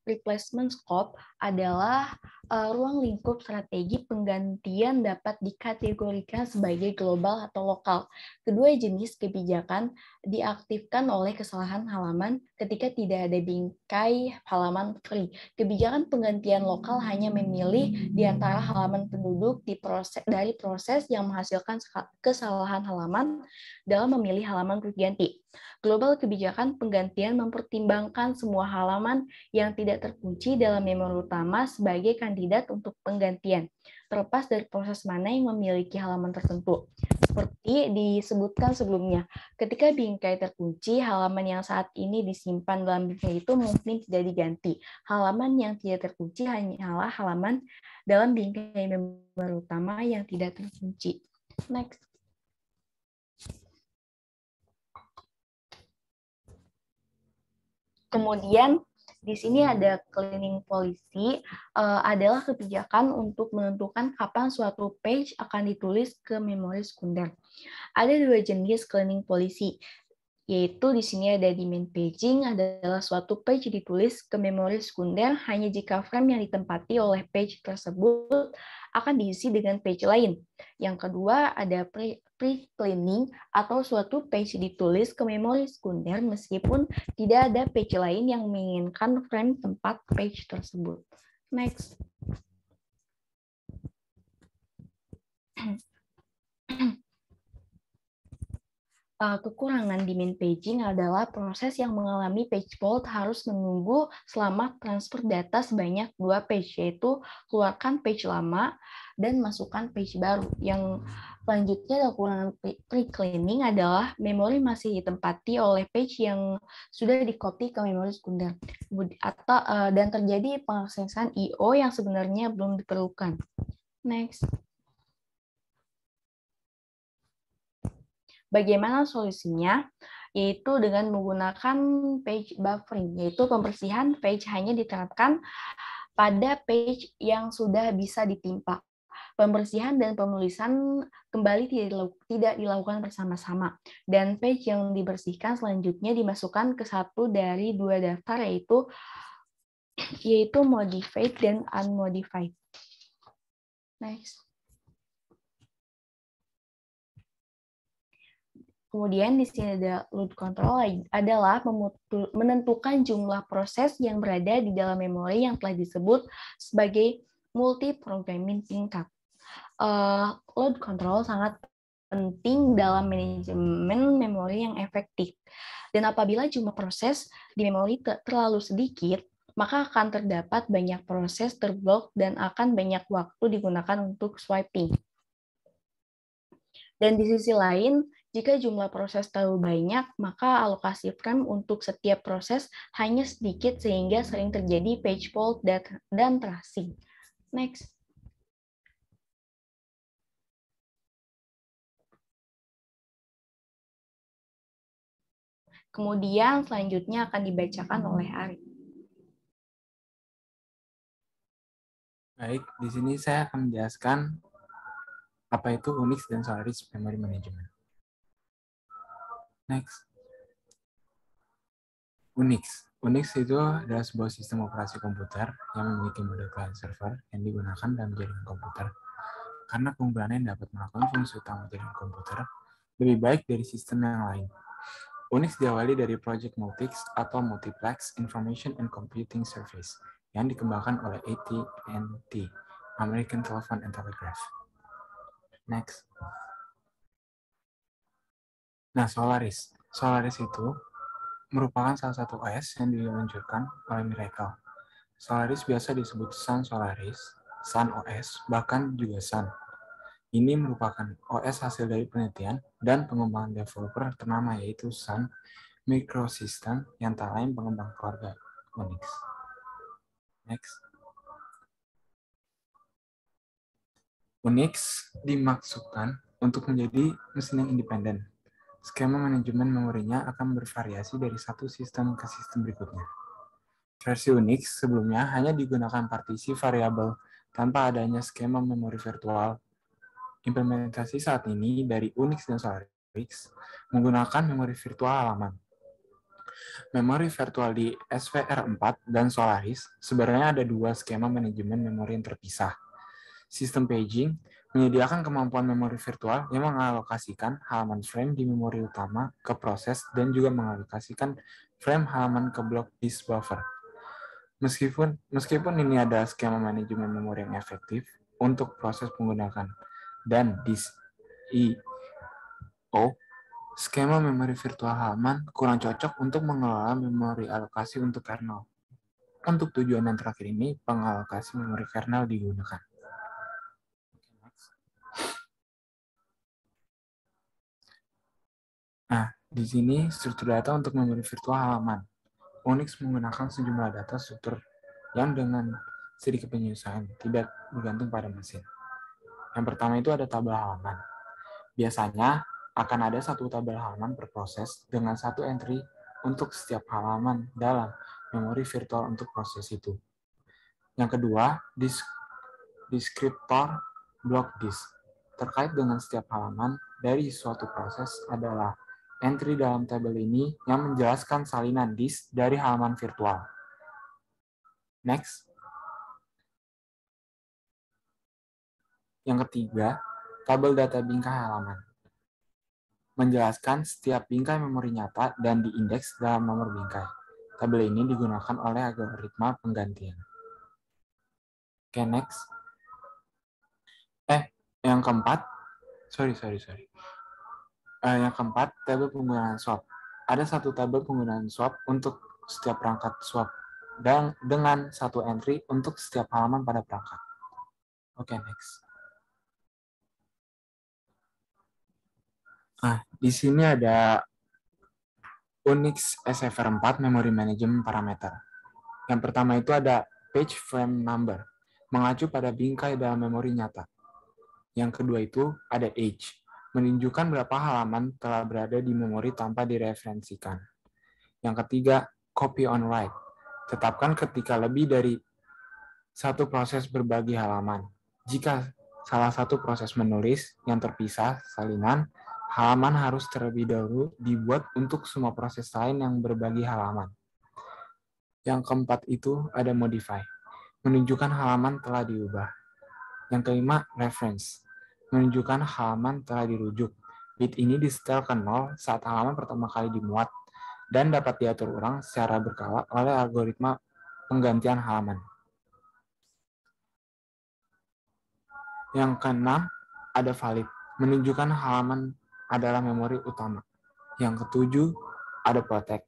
replacement scope adalah uh, ruang lingkup strategi penggantian dapat dikategorikan sebagai global atau lokal. Kedua jenis kebijakan diaktifkan oleh kesalahan halaman ketika tidak ada bingkai halaman free. Kebijakan penggantian lokal hanya memilih di antara halaman penduduk di proses, dari proses yang menghasilkan kesalahan halaman dalam memilih halaman berganti. Global kebijakan penggantian mempertimbangkan semua halaman yang tidak terkunci dalam memori utama sebagai kandidat kandidat untuk penggantian, terlepas dari proses mana yang memiliki halaman tertentu. Seperti disebutkan sebelumnya, ketika bingkai terkunci, halaman yang saat ini disimpan dalam bingkai itu mungkin tidak diganti. Halaman yang tidak terkunci hanyalah halaman dalam bingkai member utama yang tidak terkunci. Next. Kemudian di sini ada cleaning policy uh, adalah kebijakan untuk menentukan kapan suatu page akan ditulis ke memori sekunder. Ada dua jenis cleaning policy yaitu di sini ada di main paging adalah suatu page ditulis ke memori sekunder hanya jika frame yang ditempati oleh page tersebut akan diisi dengan page lain. Yang kedua ada pre-cleaning atau suatu page ditulis ke memori sekunder meskipun tidak ada page lain yang menginginkan frame tempat page tersebut. Next. *clears throat* uh, kekurangan di main paging adalah proses yang mengalami page fault harus menunggu selama transfer data sebanyak dua page, yaitu keluarkan page lama dan masukkan page baru. Yang selanjutnya kekurangan pre-cleaning adalah memori masih ditempati oleh page yang sudah dikopi ke memori sekunder atau eh, dan terjadi pengaksesan io yang sebenarnya belum diperlukan. Next. Bagaimana solusinya? Yaitu dengan menggunakan page buffering, yaitu pembersihan page hanya diterapkan pada page yang sudah bisa ditimpa. Pembersihan dan penulisan kembali tidak dilakukan bersama-sama. Dan page yang dibersihkan selanjutnya dimasukkan ke satu dari dua daftar yaitu yaitu modified dan unmodified. Next. Kemudian di sini ada load control adalah menentukan jumlah proses yang berada di dalam memori yang telah disebut sebagai multi programming tingkat. Uh, load control sangat penting dalam manajemen memori yang efektif. Dan apabila jumlah proses di memori terlalu sedikit, maka akan terdapat banyak proses terblok dan akan banyak waktu digunakan untuk swiping. Dan di sisi lain, jika jumlah proses terlalu banyak, maka alokasi frame untuk setiap proses hanya sedikit sehingga sering terjadi page fault dan tracing. Next. Kemudian selanjutnya akan dibacakan oleh Ari. Baik, di sini saya akan menjelaskan apa itu Unix dan Solaris Memory Management. Next. Unix. Unix itu adalah sebuah sistem operasi komputer yang memiliki model client server yang digunakan dalam jaringan komputer. Karena penggunaannya dapat melakukan fungsi utama jaringan komputer lebih baik dari sistem yang lain. Unix diawali dari Project Multix atau Multiplex Information and Computing Service yang dikembangkan oleh AT&T, American Telephone and Telegraph. Next. Nah, Solaris. Solaris itu merupakan salah satu OS yang diluncurkan oleh Miracle. Solaris biasa disebut Sun Solaris, Sun OS, bahkan juga Sun. Ini merupakan OS hasil dari penelitian dan pengembangan developer ternama yaitu Sun Microsystem yang tak lain pengembang keluarga Unix. Next. Unix dimaksudkan untuk menjadi mesin yang independen Skema manajemen memorinya akan bervariasi dari satu sistem ke sistem berikutnya. Versi Unix sebelumnya hanya digunakan partisi variabel tanpa adanya skema memori virtual. Implementasi saat ini dari Unix dan Solarix menggunakan memori virtual halaman. Memori virtual di SVR4 dan Solaris sebenarnya ada dua skema manajemen memori yang terpisah. Sistem paging Menyediakan kemampuan memori virtual yang mengalokasikan halaman frame di memori utama ke proses dan juga mengalokasikan frame halaman ke blok disk buffer. Meskipun meskipun ini ada skema manajemen memori yang efektif untuk proses penggunaan dan disk IO, skema memori virtual halaman kurang cocok untuk mengelola memori alokasi untuk kernel. Untuk tujuan yang terakhir ini, pengalokasi memori kernel digunakan. Nah, di sini struktur data untuk memilih virtual halaman. Unix menggunakan sejumlah data struktur yang dengan sedikit penyusahan tidak bergantung pada mesin. Yang pertama itu ada tabel halaman. Biasanya akan ada satu tabel halaman per proses dengan satu entry untuk setiap halaman dalam memori virtual untuk proses itu. Yang kedua, disk, deskriptor block disk. Terkait dengan setiap halaman dari suatu proses adalah entry dalam tabel ini yang menjelaskan salinan disk dari halaman virtual. Next. Yang ketiga, tabel data bingkai halaman. Menjelaskan setiap bingkai memori nyata dan diindeks dalam nomor bingkai. Tabel ini digunakan oleh algoritma penggantian. Oke, okay, next. Eh, yang keempat. Sorry, sorry, sorry. Uh, yang keempat, tabel penggunaan swap. Ada satu tabel penggunaan swap untuk setiap perangkat swap dan dengan satu entry untuk setiap halaman pada perangkat. Oke, okay, next. Nah, di sini ada Unix SFR4 Memory Management Parameter. Yang pertama itu ada page frame number, mengacu pada bingkai dalam memori nyata. Yang kedua itu ada age, menunjukkan berapa halaman telah berada di memori tanpa direferensikan. Yang ketiga, copy on write. Tetapkan ketika lebih dari satu proses berbagi halaman. Jika salah satu proses menulis yang terpisah, salinan, halaman harus terlebih dahulu dibuat untuk semua proses lain yang berbagi halaman. Yang keempat itu ada modify, menunjukkan halaman telah diubah. Yang kelima, reference, menunjukkan halaman telah dirujuk. Bit ini disetel ke nol saat halaman pertama kali dimuat dan dapat diatur ulang secara berkala oleh algoritma penggantian halaman. Yang keenam, ada valid, menunjukkan halaman adalah memori utama. Yang ketujuh, ada protect,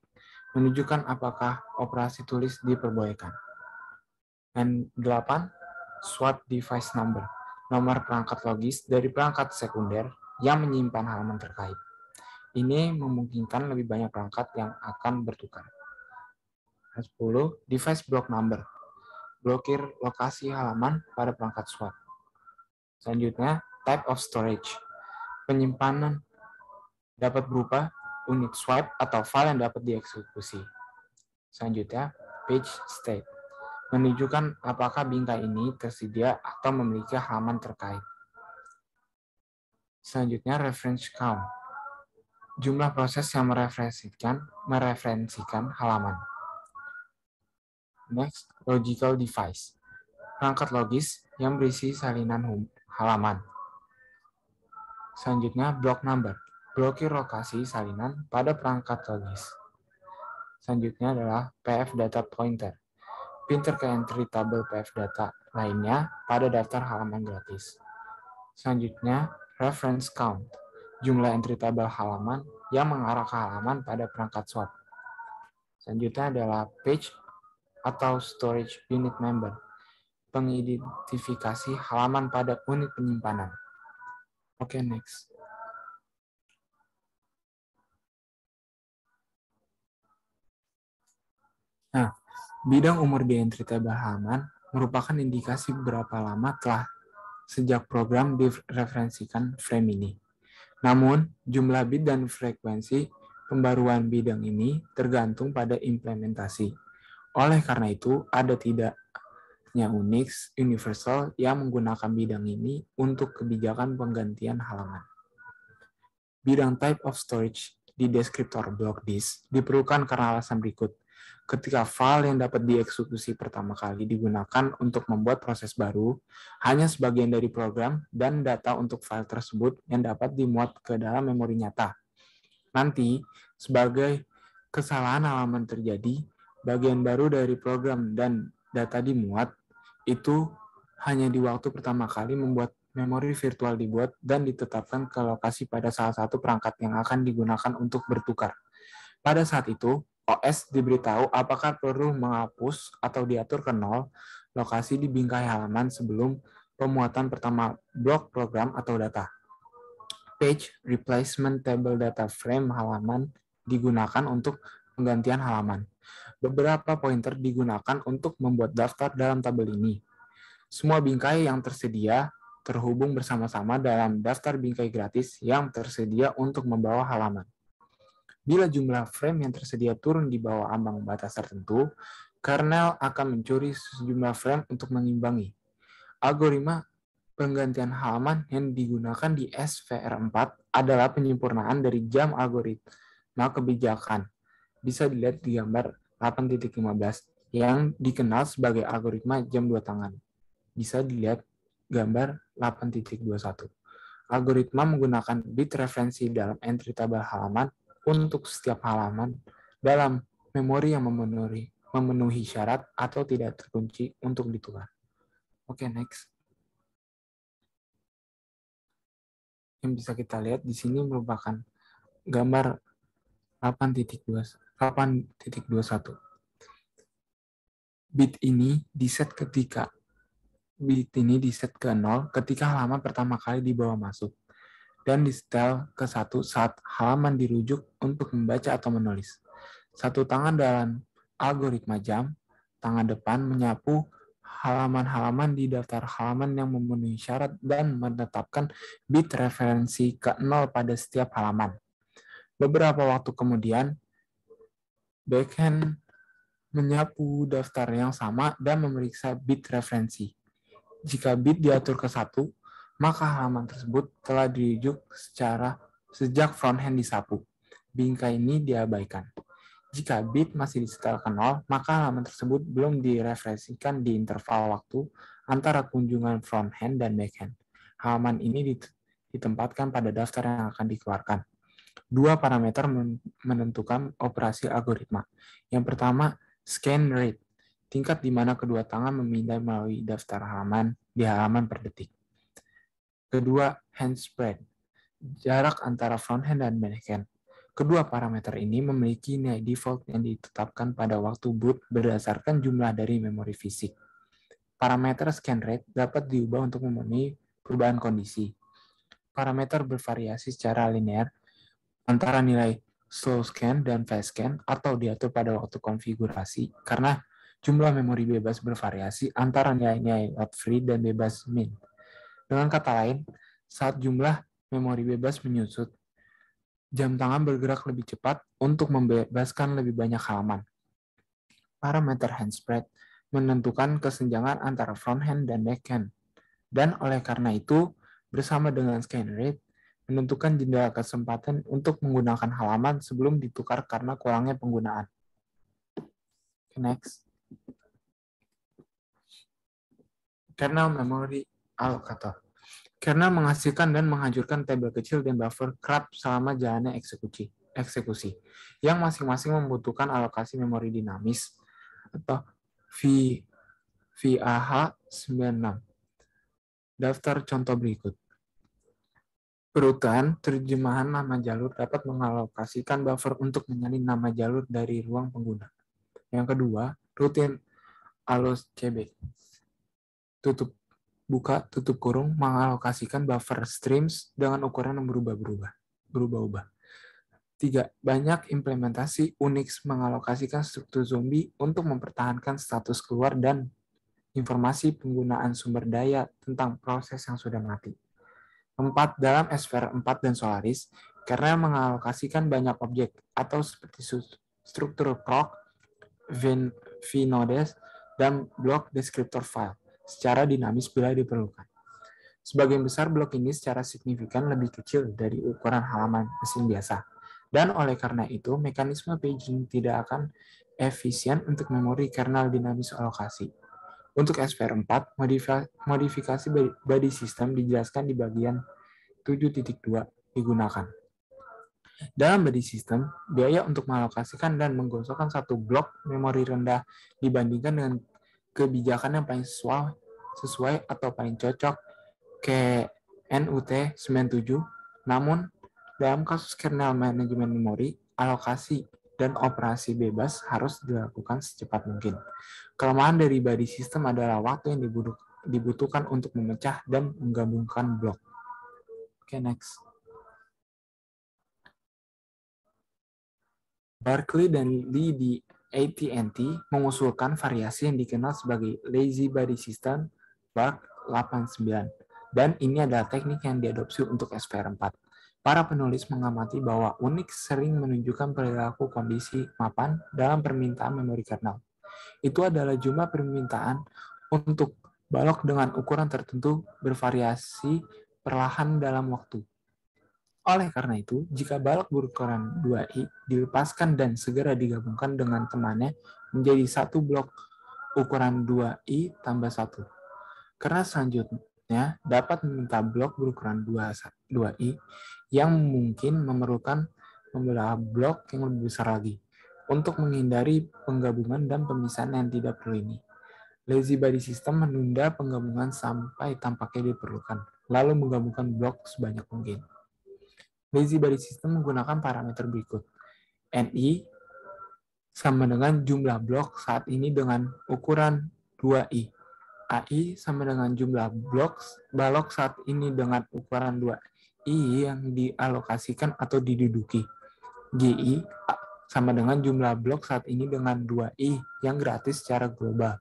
menunjukkan apakah operasi tulis diperbolehkan. Dan delapan, swap device number, nomor perangkat logis dari perangkat sekunder yang menyimpan halaman terkait. Ini memungkinkan lebih banyak perangkat yang akan bertukar. 10. Device block number. Blokir lokasi halaman pada perangkat swap. Selanjutnya, type of storage. Penyimpanan dapat berupa unit swipe atau file yang dapat dieksekusi. Selanjutnya, page state menunjukkan apakah bingkai ini tersedia atau memiliki halaman terkait. Selanjutnya, reference count. Jumlah proses yang mereferensikan, mereferensikan halaman. Next, logical device. Perangkat logis yang berisi salinan halaman. Selanjutnya, block number. Blokir lokasi salinan pada perangkat logis. Selanjutnya adalah PF data pointer. Pinter Entry table PF Data lainnya pada daftar halaman gratis. Selanjutnya, reference count, jumlah entry table halaman yang mengarah ke halaman pada perangkat swap. Selanjutnya adalah page atau storage unit member, pengidentifikasi halaman pada unit penyimpanan. Oke, okay, next. Bidang umur di Diantrita Bahaman merupakan indikasi berapa lama telah sejak program direferensikan frame ini. Namun, jumlah bidang dan frekuensi pembaruan bidang ini tergantung pada implementasi. Oleh karena itu, ada tidaknya Unix Universal yang menggunakan bidang ini untuk kebijakan penggantian halaman. Bidang type of storage di descriptor block disk diperlukan karena alasan berikut – ketika file yang dapat dieksekusi pertama kali digunakan untuk membuat proses baru hanya sebagian dari program dan data untuk file tersebut yang dapat dimuat ke dalam memori nyata. Nanti, sebagai kesalahan halaman terjadi, bagian baru dari program dan data dimuat itu hanya di waktu pertama kali membuat memori virtual dibuat dan ditetapkan ke lokasi pada salah satu perangkat yang akan digunakan untuk bertukar. Pada saat itu, OS diberitahu apakah perlu menghapus atau diatur ke nol lokasi di bingkai halaman sebelum pemuatan pertama blok program atau data. Page replacement table data frame halaman digunakan untuk penggantian halaman. Beberapa pointer digunakan untuk membuat daftar dalam tabel ini. Semua bingkai yang tersedia terhubung bersama-sama dalam daftar bingkai gratis yang tersedia untuk membawa halaman bila jumlah frame yang tersedia turun di bawah ambang batas tertentu, kernel akan mencuri sejumlah frame untuk mengimbangi. Algoritma penggantian halaman yang digunakan di SVR4 adalah penyempurnaan dari jam algoritma kebijakan. Bisa dilihat di gambar 8.15 yang dikenal sebagai algoritma jam dua tangan. Bisa dilihat gambar 8.21. Algoritma menggunakan bit referensi dalam entry tabel halaman untuk setiap halaman dalam memori yang memenuhi, memenuhi syarat atau tidak terkunci untuk ditukar. Oke, okay, next. Yang bisa kita lihat di sini merupakan gambar 8.21. Bit ini diset ketika bit ini diset ke 0 ketika halaman pertama kali dibawa masuk dan di setel ke satu saat halaman dirujuk untuk membaca atau menulis. Satu tangan dalam algoritma jam, tangan depan menyapu halaman-halaman di daftar halaman yang memenuhi syarat dan menetapkan bit referensi ke nol pada setiap halaman. Beberapa waktu kemudian, backhand menyapu daftar yang sama dan memeriksa bit referensi. Jika bit diatur ke satu, maka halaman tersebut telah dirujuk secara sejak front end disapu. Bingkai ini diabaikan. Jika bit masih disetelkan nol, maka halaman tersebut belum direfresikan di interval waktu antara kunjungan front end dan back end. Halaman ini ditempatkan pada daftar yang akan dikeluarkan. Dua parameter menentukan operasi algoritma. Yang pertama, scan rate, tingkat di mana kedua tangan memindai melalui daftar halaman di halaman per detik. Kedua, hand spread jarak antara front hand dan back hand. Kedua parameter ini memiliki nilai default yang ditetapkan pada waktu boot berdasarkan jumlah dari memori fisik. Parameter scan rate dapat diubah untuk memenuhi perubahan kondisi. Parameter bervariasi secara linear antara nilai slow scan dan fast scan atau diatur pada waktu konfigurasi karena jumlah memori bebas bervariasi antara nilai-nilai load free dan bebas min. Dengan kata lain, saat jumlah memori bebas menyusut, jam tangan bergerak lebih cepat untuk membebaskan lebih banyak halaman. Parameter handspread menentukan kesenjangan antara front hand dan back hand. Dan oleh karena itu, bersama dengan scan rate, menentukan jendela kesempatan untuk menggunakan halaman sebelum ditukar karena kurangnya penggunaan. next. Kernel memory Alokator karena menghasilkan dan menghancurkan tabel kecil dan buffer kerap selama jalannya eksekusi eksekusi yang masing-masing membutuhkan alokasi memori dinamis atau v, VAH 96. Daftar contoh berikut. Perutan terjemahan nama jalur dapat mengalokasikan buffer untuk menyalin nama jalur dari ruang pengguna. Yang kedua, rutin alus CB. Tutup buka tutup kurung mengalokasikan buffer streams dengan ukuran yang berubah-berubah, berubah-ubah. Tiga, banyak implementasi Unix mengalokasikan struktur zombie untuk mempertahankan status keluar dan informasi penggunaan sumber daya tentang proses yang sudah mati. Empat, dalam SVR 4 dan Solaris, karena mengalokasikan banyak objek atau seperti struktur proc, vnodes, dan blok descriptor file secara dinamis bila diperlukan. Sebagian besar blok ini secara signifikan lebih kecil dari ukuran halaman mesin biasa. Dan oleh karena itu, mekanisme paging tidak akan efisien untuk memori kernel dinamis alokasi. Untuk SPR4, modifikasi body system dijelaskan di bagian 7.2 digunakan. Dalam body system, biaya untuk mengalokasikan dan menggosokkan satu blok memori rendah dibandingkan dengan kebijakan yang paling sesuai, sesuai atau paling cocok ke NUT 97. Namun, dalam kasus kernel manajemen memori, alokasi dan operasi bebas harus dilakukan secepat mungkin. Kelemahan dari body system adalah waktu yang dibutuhkan untuk memecah dan menggabungkan blok. Oke, okay, next. Barclay dan Lee di AT&T mengusulkan variasi yang dikenal sebagai Lazy Body System Bark 89 dan ini adalah teknik yang diadopsi untuk SPR4. Para penulis mengamati bahwa unik sering menunjukkan perilaku kondisi mapan dalam permintaan memori kernel. Itu adalah jumlah permintaan untuk balok dengan ukuran tertentu bervariasi perlahan dalam waktu. Oleh karena itu, jika balok berukuran 2i dilepaskan dan segera digabungkan dengan temannya menjadi satu blok ukuran 2i tambah 1. Karena selanjutnya dapat meminta blok berukuran 2, 2i yang mungkin memerlukan membelah blok yang lebih besar lagi untuk menghindari penggabungan dan pemisahan yang tidak perlu ini. Lazy body system menunda penggabungan sampai tampaknya diperlukan, lalu menggabungkan blok sebanyak mungkin. Lazy Body System menggunakan parameter berikut. NI sama dengan jumlah blok saat ini dengan ukuran 2i. AI sama dengan jumlah blok balok saat ini dengan ukuran 2i yang dialokasikan atau diduduki. GI sama dengan jumlah blok saat ini dengan 2i yang gratis secara global.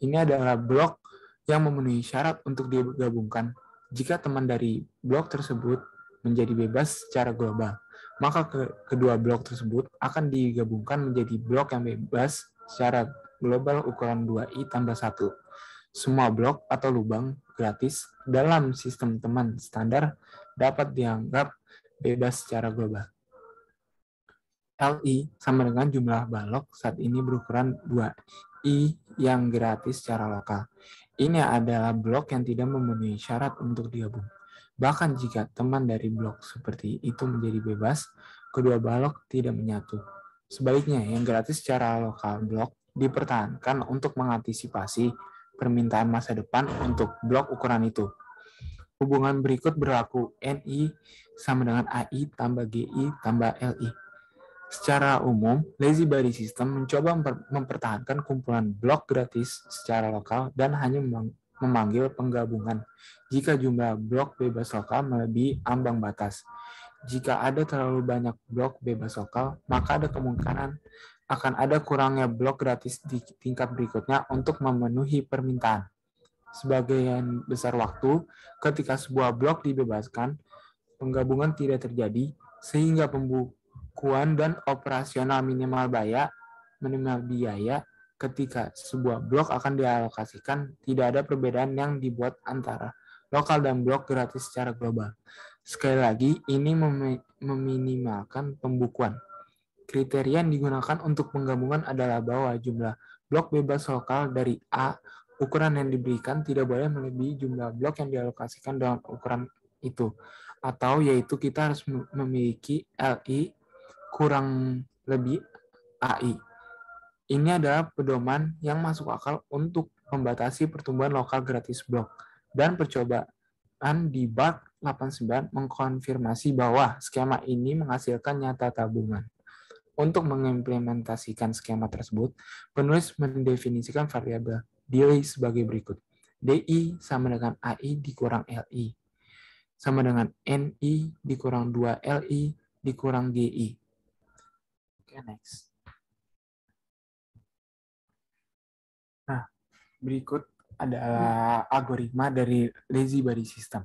Ini adalah blok yang memenuhi syarat untuk digabungkan. Jika teman dari blok tersebut menjadi bebas secara global. Maka ke kedua blok tersebut akan digabungkan menjadi blok yang bebas secara global ukuran 2i tambah 1. Semua blok atau lubang gratis dalam sistem teman standar dapat dianggap bebas secara global. LI sama dengan jumlah balok saat ini berukuran 2i yang gratis secara lokal. Ini adalah blok yang tidak memenuhi syarat untuk digabung. Bahkan jika teman dari blok seperti itu menjadi bebas, kedua balok tidak menyatu. Sebaliknya, yang gratis secara lokal blok dipertahankan untuk mengantisipasi permintaan masa depan untuk blok ukuran itu. Hubungan berikut berlaku NI sama dengan AI tambah GI tambah LI. Secara umum, lazy body system mencoba mempertahankan kumpulan blok gratis secara lokal dan hanya memanggil penggabungan jika jumlah blok bebas lokal melebihi ambang batas. Jika ada terlalu banyak blok bebas lokal, maka ada kemungkinan akan ada kurangnya blok gratis di tingkat berikutnya untuk memenuhi permintaan. Sebagian besar waktu, ketika sebuah blok dibebaskan, penggabungan tidak terjadi, sehingga pembukuan dan operasional minimal biaya minimal biaya ketika sebuah blok akan dialokasikan, tidak ada perbedaan yang dibuat antara lokal dan blok gratis secara global. Sekali lagi, ini mem meminimalkan pembukuan. Kriteria yang digunakan untuk penggabungan adalah bahwa jumlah blok bebas lokal dari A ukuran yang diberikan tidak boleh melebihi jumlah blok yang dialokasikan dalam ukuran itu. Atau yaitu kita harus memiliki LI kurang lebih AI. Ini adalah pedoman yang masuk akal untuk membatasi pertumbuhan lokal gratis blok dan percobaan di BAK 89 mengkonfirmasi bahwa skema ini menghasilkan nyata tabungan. Untuk mengimplementasikan skema tersebut, penulis mendefinisikan variabel di sebagai berikut. DI sama dengan AI dikurang LI, sama dengan NI dikurang 2LI dikurang GI. Oke, okay, next. Berikut adalah hmm. algoritma dari lazy body system.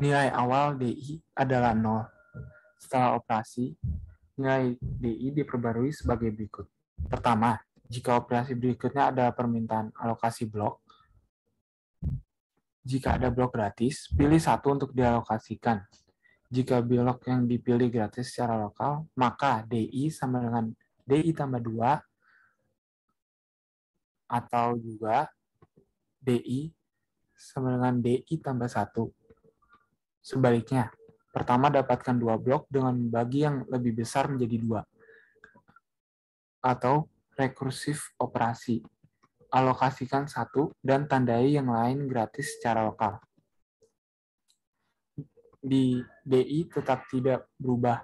Nilai awal DI adalah 0. Setelah operasi, nilai DI diperbarui sebagai berikut. Pertama, jika operasi berikutnya ada permintaan alokasi blok, jika ada blok gratis, pilih satu untuk dialokasikan. Jika blok yang dipilih gratis secara lokal, maka DI sama dengan DI tambah 2 atau juga DI sama dengan DI tambah 1. Sebaliknya, pertama dapatkan dua blok dengan bagi yang lebih besar menjadi dua. Atau rekursif operasi. Alokasikan satu dan tandai yang lain gratis secara lokal. Di DI tetap tidak berubah,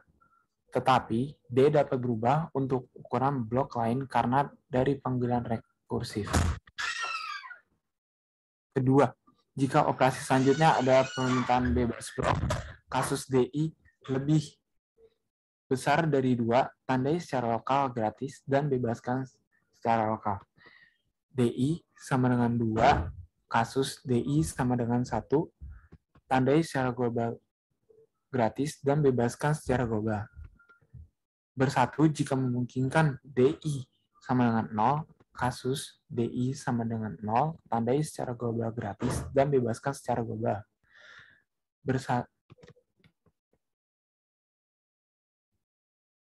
tetapi D dapat berubah untuk ukuran blok lain karena dari panggilan rekursif kursif. Kedua, jika operasi selanjutnya ada permintaan bebas blok, kasus DI lebih besar dari dua, tandai secara lokal gratis dan bebaskan secara lokal. DI sama dengan dua, kasus DI sama dengan satu, tandai secara global gratis dan bebaskan secara global. Bersatu jika memungkinkan DI sama dengan 0, kasus DI sama dengan 0, tandai secara global gratis dan bebaskan secara global. Bersa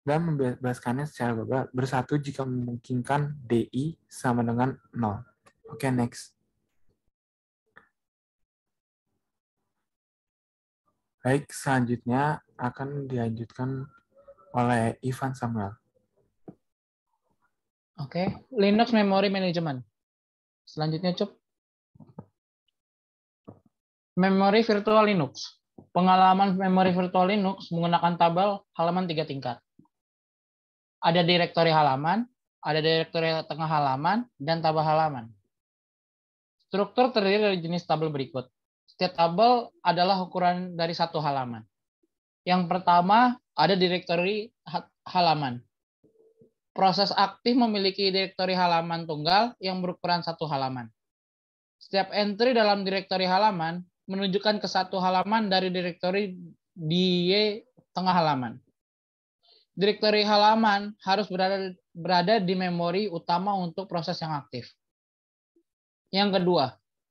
dan membebaskannya secara global bersatu jika memungkinkan DI sama dengan 0. Oke, okay, next. Baik, selanjutnya akan dilanjutkan oleh Ivan Samuel. Oke, okay. Linux Memory Management. Selanjutnya, Cup. Memori Virtual Linux. Pengalaman memori virtual Linux menggunakan tabel halaman tiga tingkat. Ada direktori halaman, ada direktori tengah halaman, dan tabel halaman. Struktur terdiri dari jenis tabel berikut. Setiap tabel adalah ukuran dari satu halaman. Yang pertama, ada direktori halaman. Proses aktif memiliki direktori halaman tunggal yang berukuran satu halaman. Setiap entry dalam direktori halaman menunjukkan ke satu halaman dari direktori di tengah halaman. Direktori halaman harus berada, berada di memori utama untuk proses yang aktif. Yang kedua,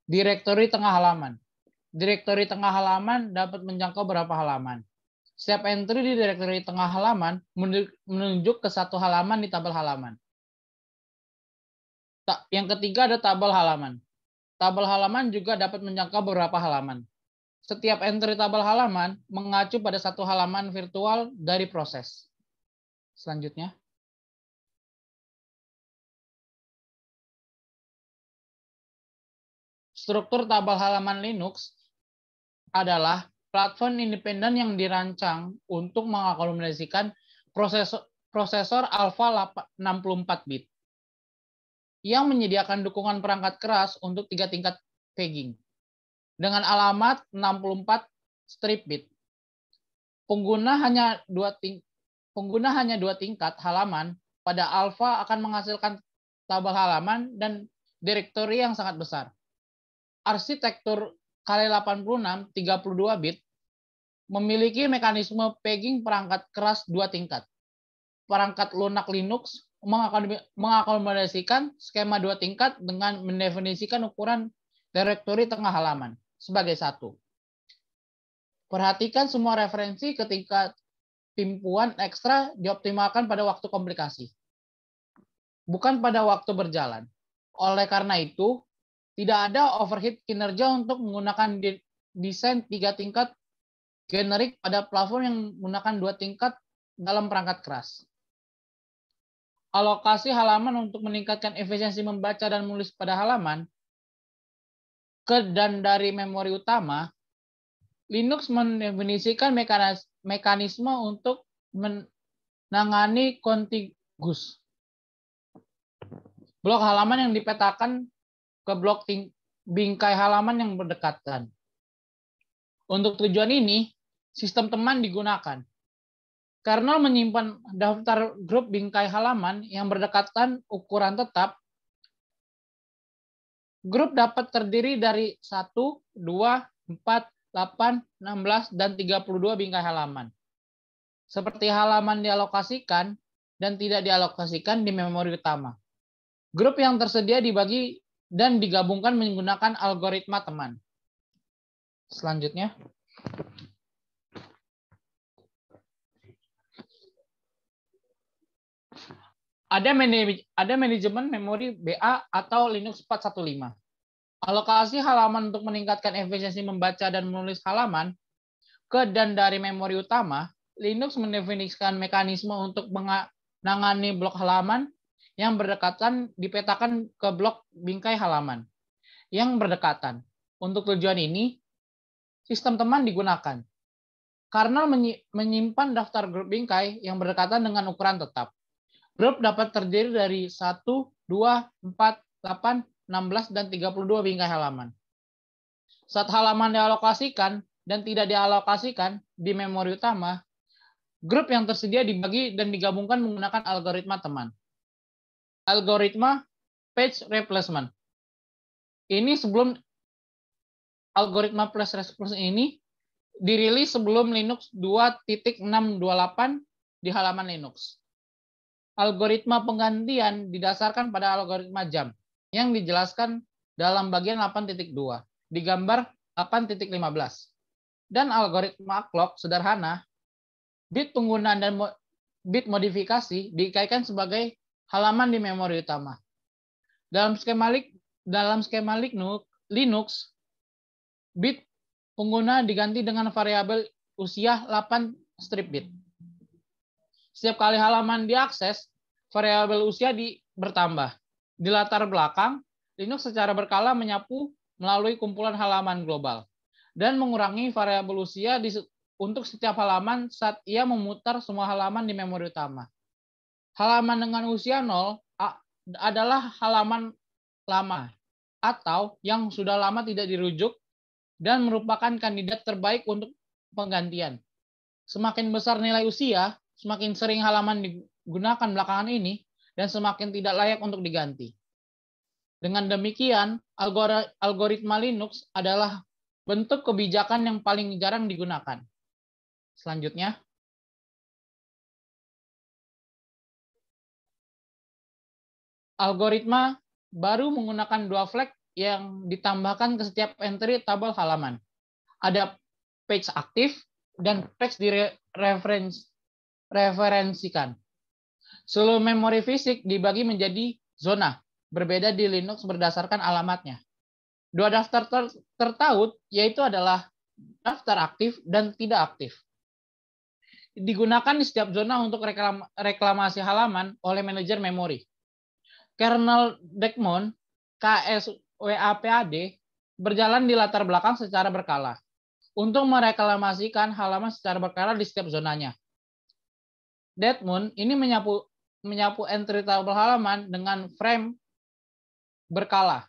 direktori tengah halaman. Direktori tengah halaman dapat menjangkau berapa halaman? setiap entry di directory tengah halaman menunjuk ke satu halaman di tabel halaman. Yang ketiga ada tabel halaman. Tabel halaman juga dapat menjangkau beberapa halaman. Setiap entry tabel halaman mengacu pada satu halaman virtual dari proses. Selanjutnya. Struktur tabel halaman Linux adalah platform independen yang dirancang untuk mengakomodasikan prosesor prosesor alpha 64 bit yang menyediakan dukungan perangkat keras untuk tiga tingkat pegging dengan alamat 64 strip bit. Pengguna hanya dua ting pengguna hanya dua tingkat halaman pada alpha akan menghasilkan tabel halaman dan direktori yang sangat besar. Arsitektur kali 86 32 bit memiliki mekanisme pegging perangkat keras dua tingkat. Perangkat lunak Linux mengakomodasikan skema dua tingkat dengan mendefinisikan ukuran direktori tengah halaman sebagai satu. Perhatikan semua referensi ke tingkat timpuan ekstra dioptimalkan pada waktu komplikasi, bukan pada waktu berjalan. Oleh karena itu, tidak ada overhead kinerja untuk menggunakan desain tiga tingkat generik pada plafon yang menggunakan dua tingkat dalam perangkat keras. Alokasi halaman untuk meningkatkan efisiensi membaca dan menulis pada halaman ke dan dari memori utama, Linux mendefinisikan mekanisme untuk menangani kontigus. Blok halaman yang dipetakan ke blok bingkai halaman yang berdekatan. Untuk tujuan ini, sistem teman digunakan. Karena menyimpan daftar grup bingkai halaman yang berdekatan ukuran tetap, grup dapat terdiri dari 1, 2, 4, 8, 16, dan 32 bingkai halaman. Seperti halaman dialokasikan dan tidak dialokasikan di memori utama. Grup yang tersedia dibagi dan digabungkan menggunakan algoritma teman. Selanjutnya. Ada, ada manajemen memori BA atau Linux 415. Alokasi halaman untuk meningkatkan efisiensi membaca dan menulis halaman ke dan dari memori utama, Linux mendefinisikan mekanisme untuk menangani blok halaman yang berdekatan dipetakan ke blok bingkai halaman yang berdekatan. Untuk tujuan ini, sistem teman digunakan karena menyimpan daftar grup bingkai yang berdekatan dengan ukuran tetap. Grup dapat terdiri dari 1, 2, 4, 8, 16, dan 32 bingkai halaman. Saat halaman dialokasikan dan tidak dialokasikan di memori utama, grup yang tersedia dibagi dan digabungkan menggunakan algoritma teman algoritma page replacement. Ini sebelum algoritma Plus response ini dirilis sebelum Linux 2.628 di halaman Linux. Algoritma penggantian didasarkan pada algoritma jam yang dijelaskan dalam bagian 8.2 di gambar 8.15. Dan algoritma clock sederhana bit penggunaan dan bit modifikasi dikaitkan sebagai halaman di memori utama. Dalam skema dalam skema Linux, bit pengguna diganti dengan variabel usia 8 strip bit. Setiap kali halaman diakses, variabel usia di, bertambah. Di latar belakang, Linux secara berkala menyapu melalui kumpulan halaman global dan mengurangi variabel usia di, untuk setiap halaman saat ia memutar semua halaman di memori utama. Halaman dengan usia nol adalah halaman lama atau yang sudah lama tidak dirujuk dan merupakan kandidat terbaik untuk penggantian. Semakin besar nilai usia, semakin sering halaman digunakan belakangan ini dan semakin tidak layak untuk diganti. Dengan demikian, algoritma Linux adalah bentuk kebijakan yang paling jarang digunakan. Selanjutnya, algoritma baru menggunakan dua flag yang ditambahkan ke setiap entry tabel halaman. Ada page aktif dan page direferensikan. Seluruh memori fisik dibagi menjadi zona, berbeda di Linux berdasarkan alamatnya. Dua daftar ter tertaut yaitu adalah daftar aktif dan tidak aktif. Digunakan di setiap zona untuk reklam reklamasi halaman oleh manajer memori kernel Dekmon KSWAPAD berjalan di latar belakang secara berkala untuk mereklamasikan halaman secara berkala di setiap zonanya. Deadmoon ini menyapu menyapu entry table halaman dengan frame berkala.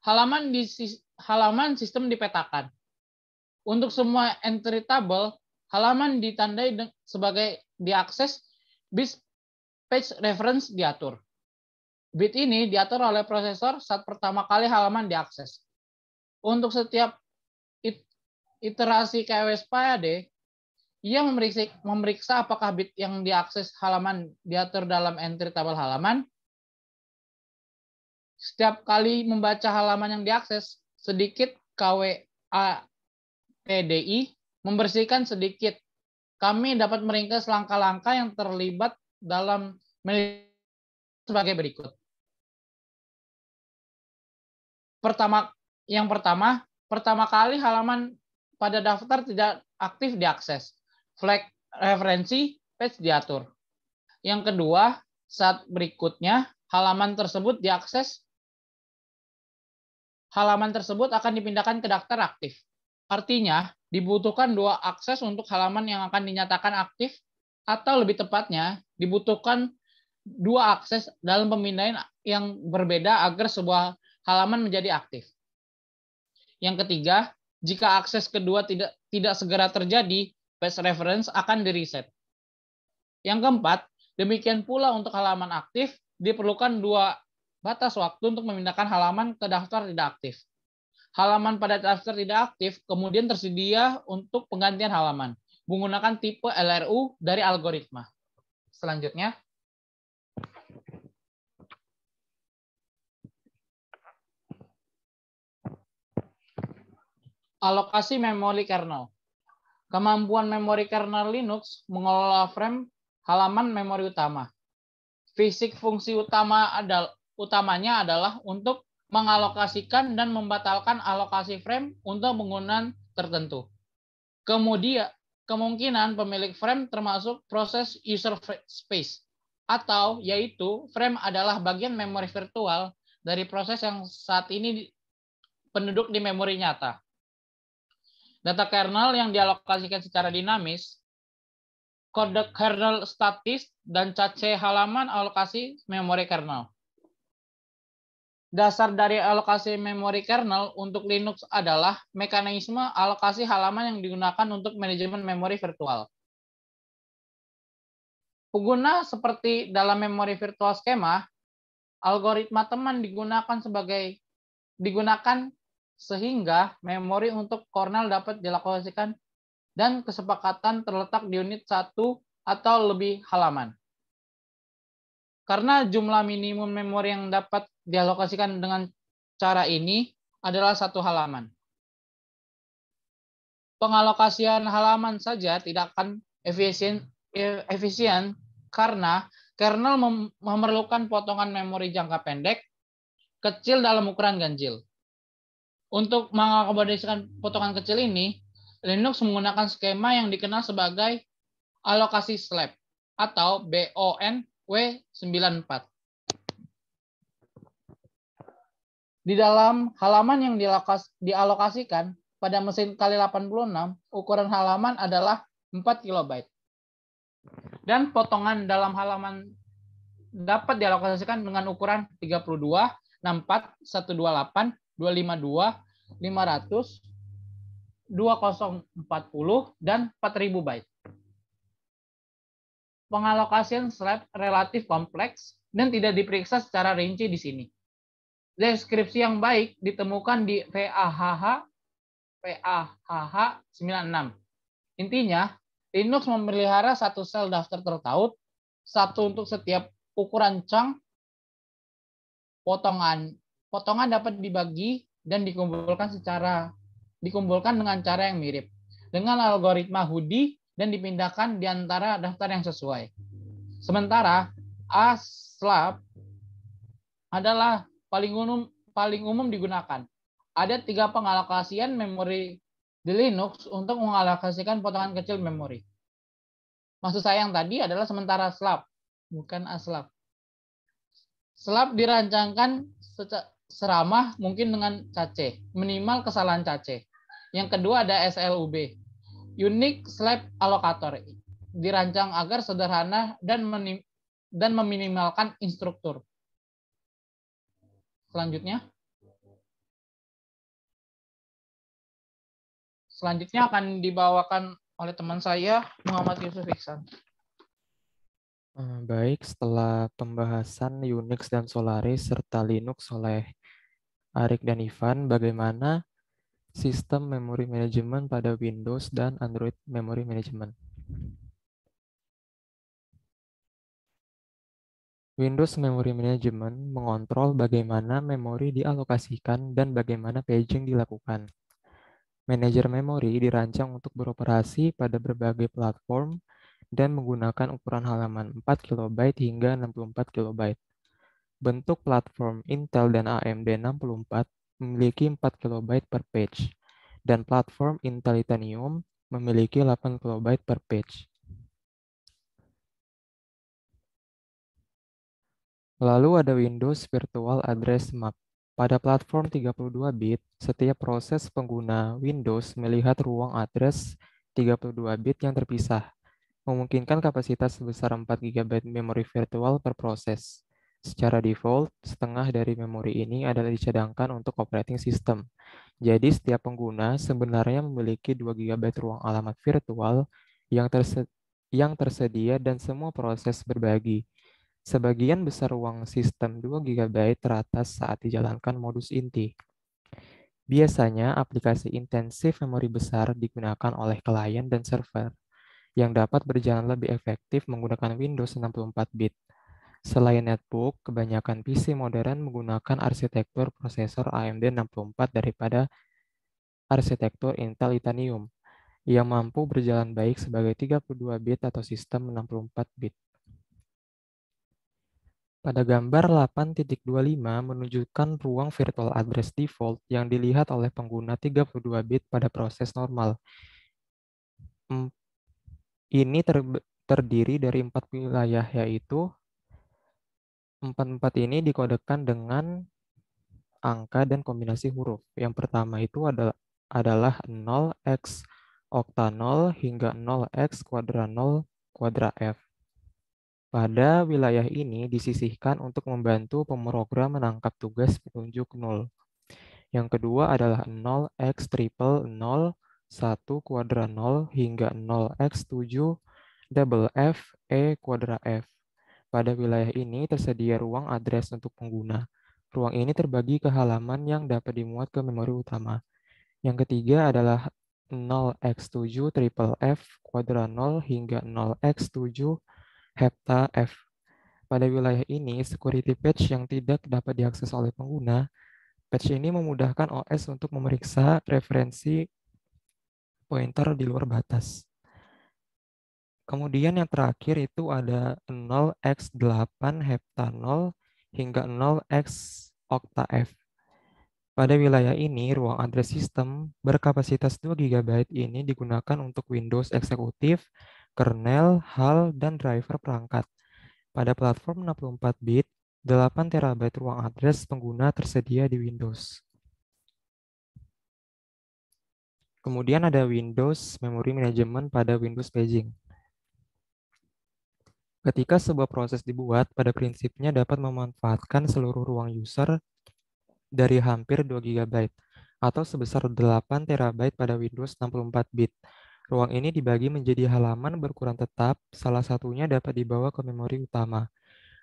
Halaman di halaman sistem dipetakan. Untuk semua entry table halaman ditandai sebagai diakses bis page reference diatur. Bit ini diatur oleh prosesor saat pertama kali halaman diakses. Untuk setiap iterasi KWS PAD, ya, ia memeriksa, memeriksa apakah bit yang diakses halaman diatur dalam entry tabel halaman. Setiap kali membaca halaman yang diakses, sedikit KWA TDI membersihkan sedikit. Kami dapat meringkas langkah-langkah yang terlibat dalam sebagai berikut. Pertama, yang pertama, pertama kali halaman pada daftar tidak aktif diakses. Flag referensi page diatur. Yang kedua, saat berikutnya halaman tersebut diakses halaman tersebut akan dipindahkan ke daftar aktif. Artinya, dibutuhkan dua akses untuk halaman yang akan dinyatakan aktif atau lebih tepatnya dibutuhkan dua akses dalam pemindaian yang berbeda agar sebuah halaman menjadi aktif. Yang ketiga, jika akses kedua tidak tidak segera terjadi, page reference akan di-reset. Yang keempat, demikian pula untuk halaman aktif diperlukan dua batas waktu untuk memindahkan halaman ke daftar tidak aktif. Halaman pada daftar tidak aktif kemudian tersedia untuk penggantian halaman menggunakan tipe LRU dari algoritma. Selanjutnya. Alokasi memori kernel. Kemampuan memori kernel Linux mengelola frame halaman memori utama. Fisik fungsi utama adalah utamanya adalah untuk mengalokasikan dan membatalkan alokasi frame untuk penggunaan tertentu. Kemudian kemungkinan pemilik frame termasuk proses user space atau yaitu frame adalah bagian memori virtual dari proses yang saat ini penduduk di memori nyata. Data kernel yang dialokasikan secara dinamis, kode kernel statis dan cache halaman alokasi memori kernel. Dasar dari alokasi memori kernel untuk Linux adalah mekanisme alokasi halaman yang digunakan untuk manajemen memori virtual. Pengguna seperti dalam memori virtual skema, algoritma teman digunakan sebagai digunakan sehingga memori untuk kernel dapat dialokasikan dan kesepakatan terletak di unit satu atau lebih halaman. Karena jumlah minimum memori yang dapat dialokasikan dengan cara ini adalah satu halaman. Pengalokasian halaman saja tidak akan efisien, efisien karena kernel memerlukan potongan memori jangka pendek kecil dalam ukuran ganjil. Untuk mengakomodasikan potongan kecil ini, Linux menggunakan skema yang dikenal sebagai alokasi slab atau BONW94. Di dalam halaman yang dialokasikan pada mesin kali 86, ukuran halaman adalah 4 KB. Dan potongan dalam halaman dapat dialokasikan dengan ukuran 32, 64, 128, 252, 500, 2040, dan 4000 byte. Pengalokasian slab relatif kompleks dan tidak diperiksa secara rinci di sini deskripsi yang baik ditemukan di VAHH PAHH 96. Intinya, Linux memelihara satu sel daftar tertaut, satu untuk setiap ukuran chunk, potongan. Potongan dapat dibagi dan dikumpulkan secara dikumpulkan dengan cara yang mirip dengan algoritma Hudi dan dipindahkan di antara daftar yang sesuai. Sementara ASLAP adalah paling umum paling umum digunakan. Ada tiga pengalokasian memori di Linux untuk mengalokasikan potongan kecil memori. Maksud saya yang tadi adalah sementara slab, bukan aslab. Slab dirancangkan seramah mungkin dengan cache, minimal kesalahan cache. Yang kedua ada SLUB, Unique Slab Allocator, dirancang agar sederhana dan dan meminimalkan instruktur selanjutnya. Selanjutnya akan dibawakan oleh teman saya Muhammad Yusuf Iksan. Ah, baik, setelah pembahasan Unix dan Solaris serta Linux oleh Arik dan Ivan, bagaimana sistem memori manajemen pada Windows dan Android Memory Management? Windows Memory Management mengontrol bagaimana memori dialokasikan dan bagaimana paging dilakukan. Manajer memori dirancang untuk beroperasi pada berbagai platform dan menggunakan ukuran halaman 4 KB hingga 64 KB. Bentuk platform Intel dan AMD 64 memiliki 4 KB per page, dan platform Intel Itanium memiliki 8 KB per page. Lalu ada Windows Virtual Address Map. Pada platform 32 bit, setiap proses pengguna Windows melihat ruang address 32 bit yang terpisah, memungkinkan kapasitas sebesar 4 GB memori virtual per proses. Secara default, setengah dari memori ini adalah dicadangkan untuk operating system. Jadi setiap pengguna sebenarnya memiliki 2 GB ruang alamat virtual yang, terse yang tersedia dan semua proses berbagi Sebagian besar ruang sistem 2 GB teratas saat dijalankan modus inti. Biasanya, aplikasi intensif memori besar digunakan oleh klien dan server yang dapat berjalan lebih efektif menggunakan Windows 64 bit. Selain netbook, kebanyakan PC modern menggunakan arsitektur prosesor AMD 64 daripada arsitektur Intel Itanium yang mampu berjalan baik sebagai 32 bit atau sistem 64 bit. Pada gambar 8.25 menunjukkan ruang virtual address default yang dilihat oleh pengguna 32 bit pada proses normal. Ini ter terdiri dari empat wilayah, yaitu empat-empat ini dikodekan dengan angka dan kombinasi huruf. Yang pertama itu adalah, 0x 0 hingga 0x 0 kuadra f. Pada wilayah ini disisihkan untuk membantu pemrogram menangkap tugas petunjuk 0. Yang kedua adalah 0x triple 0, 1 kuadra 0 hingga 0x7 double f e kuadra f. Pada wilayah ini tersedia ruang address untuk pengguna. Ruang ini terbagi ke halaman yang dapat dimuat ke memori utama. Yang ketiga adalah 0x7 triple f kuadra 0 hingga 0x7 hepta F. Pada wilayah ini, security patch yang tidak dapat diakses oleh pengguna, patch ini memudahkan OS untuk memeriksa referensi pointer di luar batas. Kemudian yang terakhir itu ada 0x8 hepta 0 hingga 0x okta F. Pada wilayah ini, ruang address system berkapasitas 2 GB ini digunakan untuk Windows eksekutif, kernel, hal dan driver perangkat. Pada platform 64 bit, 8 TB ruang address pengguna tersedia di Windows. Kemudian ada Windows Memory Management pada Windows Paging. Ketika sebuah proses dibuat, pada prinsipnya dapat memanfaatkan seluruh ruang user dari hampir 2 GB atau sebesar 8 TB pada Windows 64 bit Ruang ini dibagi menjadi halaman berukuran tetap, salah satunya dapat dibawa ke memori utama.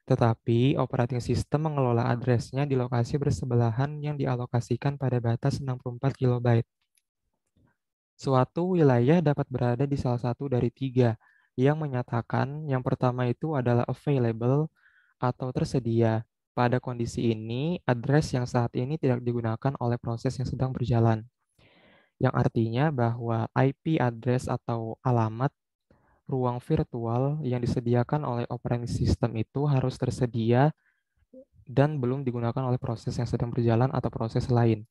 Tetapi, operating system mengelola address di lokasi bersebelahan yang dialokasikan pada batas 64 KB. Suatu wilayah dapat berada di salah satu dari tiga, yang menyatakan yang pertama itu adalah available atau tersedia. Pada kondisi ini, address yang saat ini tidak digunakan oleh proses yang sedang berjalan yang artinya bahwa IP address atau alamat ruang virtual yang disediakan oleh operating system itu harus tersedia dan belum digunakan oleh proses yang sedang berjalan atau proses lain.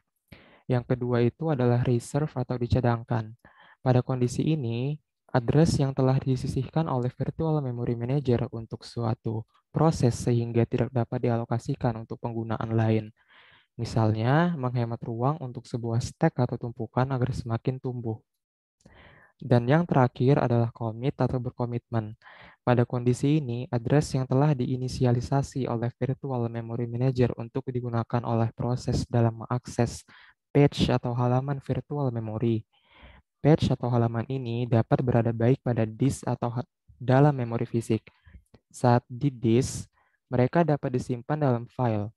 Yang kedua itu adalah reserve atau dicadangkan. Pada kondisi ini, address yang telah disisihkan oleh virtual memory manager untuk suatu proses sehingga tidak dapat dialokasikan untuk penggunaan lain. Misalnya, menghemat ruang untuk sebuah stek atau tumpukan agar semakin tumbuh. Dan yang terakhir adalah komit atau berkomitmen. Pada kondisi ini, address yang telah diinisialisasi oleh Virtual Memory Manager untuk digunakan oleh proses dalam mengakses page atau halaman virtual memory. Page atau halaman ini dapat berada baik pada disk atau dalam memori fisik. Saat di disk, mereka dapat disimpan dalam file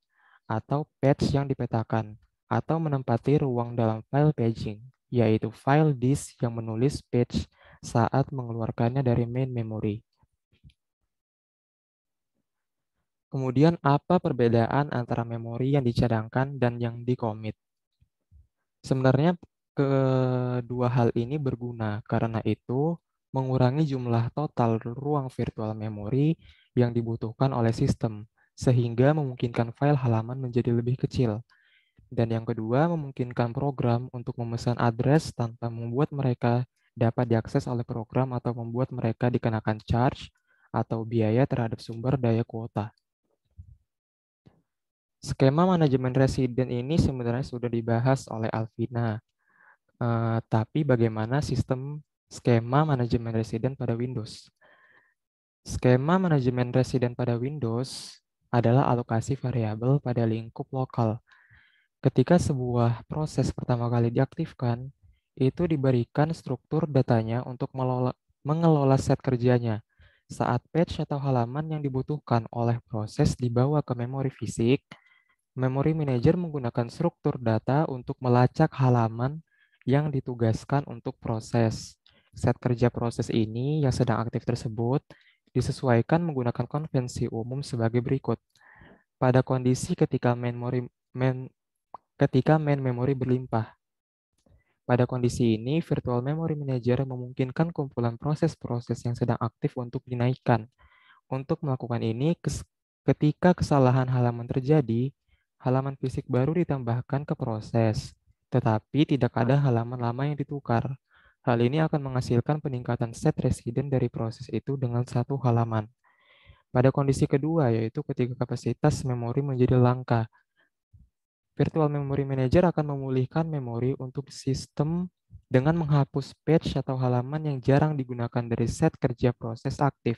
atau page yang dipetakan, atau menempati ruang dalam file paging, yaitu file disk yang menulis page saat mengeluarkannya dari main memory. Kemudian, apa perbedaan antara memori yang dicadangkan dan yang dikomit? Sebenarnya, kedua hal ini berguna karena itu mengurangi jumlah total ruang virtual memori yang dibutuhkan oleh sistem sehingga memungkinkan file halaman menjadi lebih kecil. Dan yang kedua, memungkinkan program untuk memesan address tanpa membuat mereka dapat diakses oleh program atau membuat mereka dikenakan charge atau biaya terhadap sumber daya kuota. Skema manajemen resident ini sebenarnya sudah dibahas oleh Alvina, Uh, tapi bagaimana sistem skema manajemen resident pada Windows? Skema manajemen resident pada Windows adalah alokasi variabel pada lingkup lokal. Ketika sebuah proses pertama kali diaktifkan, itu diberikan struktur datanya untuk melola, mengelola set kerjanya. Saat page atau halaman yang dibutuhkan oleh proses dibawa ke memori fisik, memori manager menggunakan struktur data untuk melacak halaman yang ditugaskan untuk proses. Set kerja proses ini yang sedang aktif tersebut disesuaikan menggunakan konvensi umum sebagai berikut. Pada kondisi ketika main memory, main, ketika main memory berlimpah. Pada kondisi ini, Virtual Memory Manager memungkinkan kumpulan proses-proses yang sedang aktif untuk dinaikkan. Untuk melakukan ini, ketika kesalahan halaman terjadi, halaman fisik baru ditambahkan ke proses, tetapi tidak ada halaman lama yang ditukar. Hal ini akan menghasilkan peningkatan set resident dari proses itu dengan satu halaman. Pada kondisi kedua, yaitu ketika kapasitas memori menjadi langka, Virtual Memory Manager akan memulihkan memori untuk sistem dengan menghapus page atau halaman yang jarang digunakan dari set kerja proses aktif.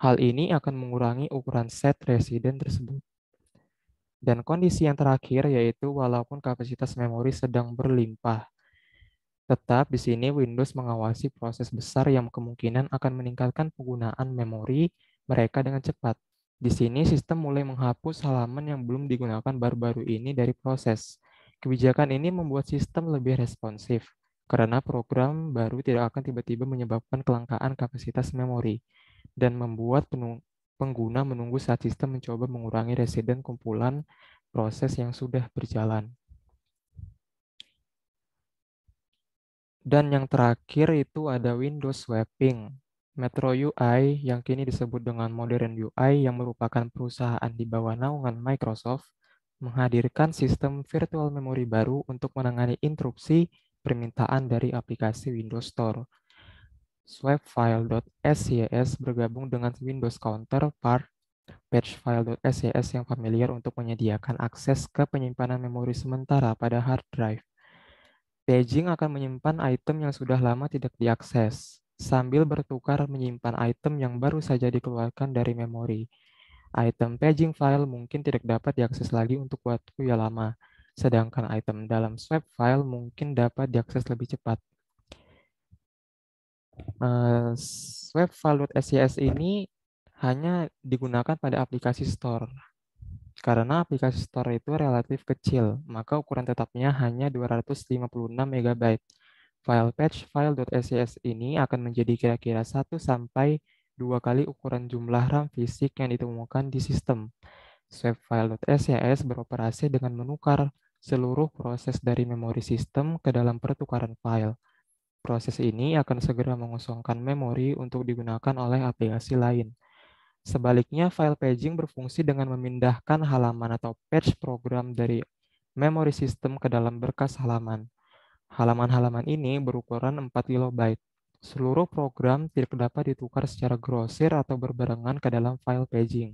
Hal ini akan mengurangi ukuran set resident tersebut. Dan kondisi yang terakhir yaitu walaupun kapasitas memori sedang berlimpah, Tetap di sini Windows mengawasi proses besar yang kemungkinan akan meningkatkan penggunaan memori mereka dengan cepat. Di sini sistem mulai menghapus halaman yang belum digunakan baru-baru ini dari proses. Kebijakan ini membuat sistem lebih responsif karena program baru tidak akan tiba-tiba menyebabkan kelangkaan kapasitas memori dan membuat pengguna menunggu saat sistem mencoba mengurangi residen kumpulan proses yang sudah berjalan. Dan yang terakhir itu ada Windows Swapping, Metro UI yang kini disebut dengan Modern UI yang merupakan perusahaan di bawah naungan Microsoft menghadirkan sistem virtual memory baru untuk menangani interupsi permintaan dari aplikasi Windows Store. Swapfile.scs bergabung dengan Windows Counter Counterpart Batchfile.scs yang familiar untuk menyediakan akses ke penyimpanan memori sementara pada hard drive. Staging akan menyimpan item yang sudah lama tidak diakses, sambil bertukar menyimpan item yang baru saja dikeluarkan dari memori. Item paging file mungkin tidak dapat diakses lagi untuk waktu yang lama, sedangkan item dalam swap file mungkin dapat diakses lebih cepat. Uh, swap file ini hanya digunakan pada aplikasi store, karena aplikasi store itu relatif kecil, maka ukuran tetapnya hanya 256 MB. File patch file.scs ini akan menjadi kira-kira 1 sampai 2 kali ukuran jumlah RAM fisik yang ditemukan di sistem. Swap file.scs beroperasi dengan menukar seluruh proses dari memori sistem ke dalam pertukaran file. Proses ini akan segera mengosongkan memori untuk digunakan oleh aplikasi lain. Sebaliknya, file paging berfungsi dengan memindahkan halaman atau page program dari memory system ke dalam berkas halaman. Halaman-halaman ini berukuran 4 KB. Seluruh program tidak dapat ditukar secara grosir atau berbarengan ke dalam file paging.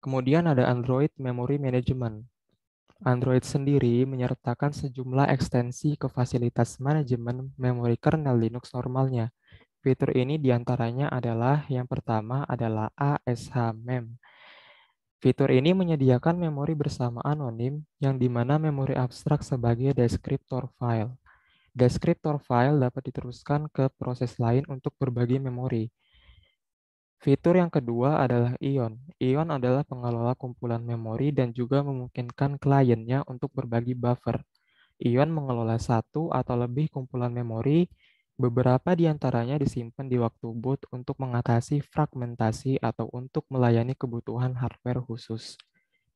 Kemudian ada Android Memory Management. Android sendiri menyertakan sejumlah ekstensi ke fasilitas manajemen memori kernel Linux normalnya – Fitur ini diantaranya adalah yang pertama adalah ASH-MEM. Fitur ini menyediakan memori bersama anonim yang dimana memori abstrak sebagai deskriptor file. Deskriptor file dapat diteruskan ke proses lain untuk berbagi memori. Fitur yang kedua adalah ION. ION adalah pengelola kumpulan memori dan juga memungkinkan kliennya untuk berbagi buffer. ION mengelola satu atau lebih kumpulan memori Beberapa di antaranya disimpan di waktu boot untuk mengatasi fragmentasi atau untuk melayani kebutuhan hardware khusus.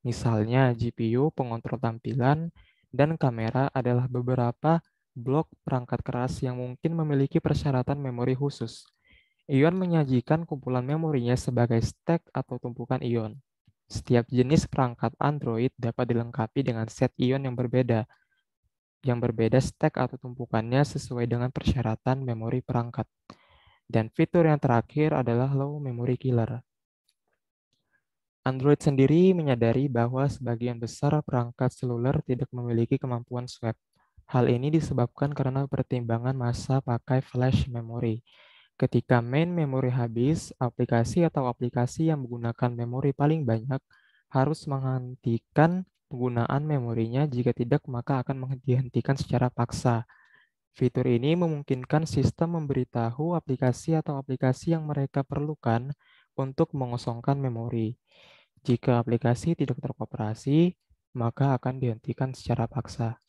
Misalnya, GPU, pengontrol tampilan, dan kamera adalah beberapa blok perangkat keras yang mungkin memiliki persyaratan memori khusus. Ion menyajikan kumpulan memorinya sebagai stack atau tumpukan ion. Setiap jenis perangkat Android dapat dilengkapi dengan set ion yang berbeda, yang berbeda stack atau tumpukannya sesuai dengan persyaratan memori perangkat. Dan fitur yang terakhir adalah low memory killer. Android sendiri menyadari bahwa sebagian besar perangkat seluler tidak memiliki kemampuan swap. Hal ini disebabkan karena pertimbangan masa pakai flash memory. Ketika main memori habis, aplikasi atau aplikasi yang menggunakan memori paling banyak harus menghentikan penggunaan memorinya, jika tidak maka akan dihentikan secara paksa. Fitur ini memungkinkan sistem memberitahu aplikasi atau aplikasi yang mereka perlukan untuk mengosongkan memori. Jika aplikasi tidak terkoperasi, maka akan dihentikan secara paksa.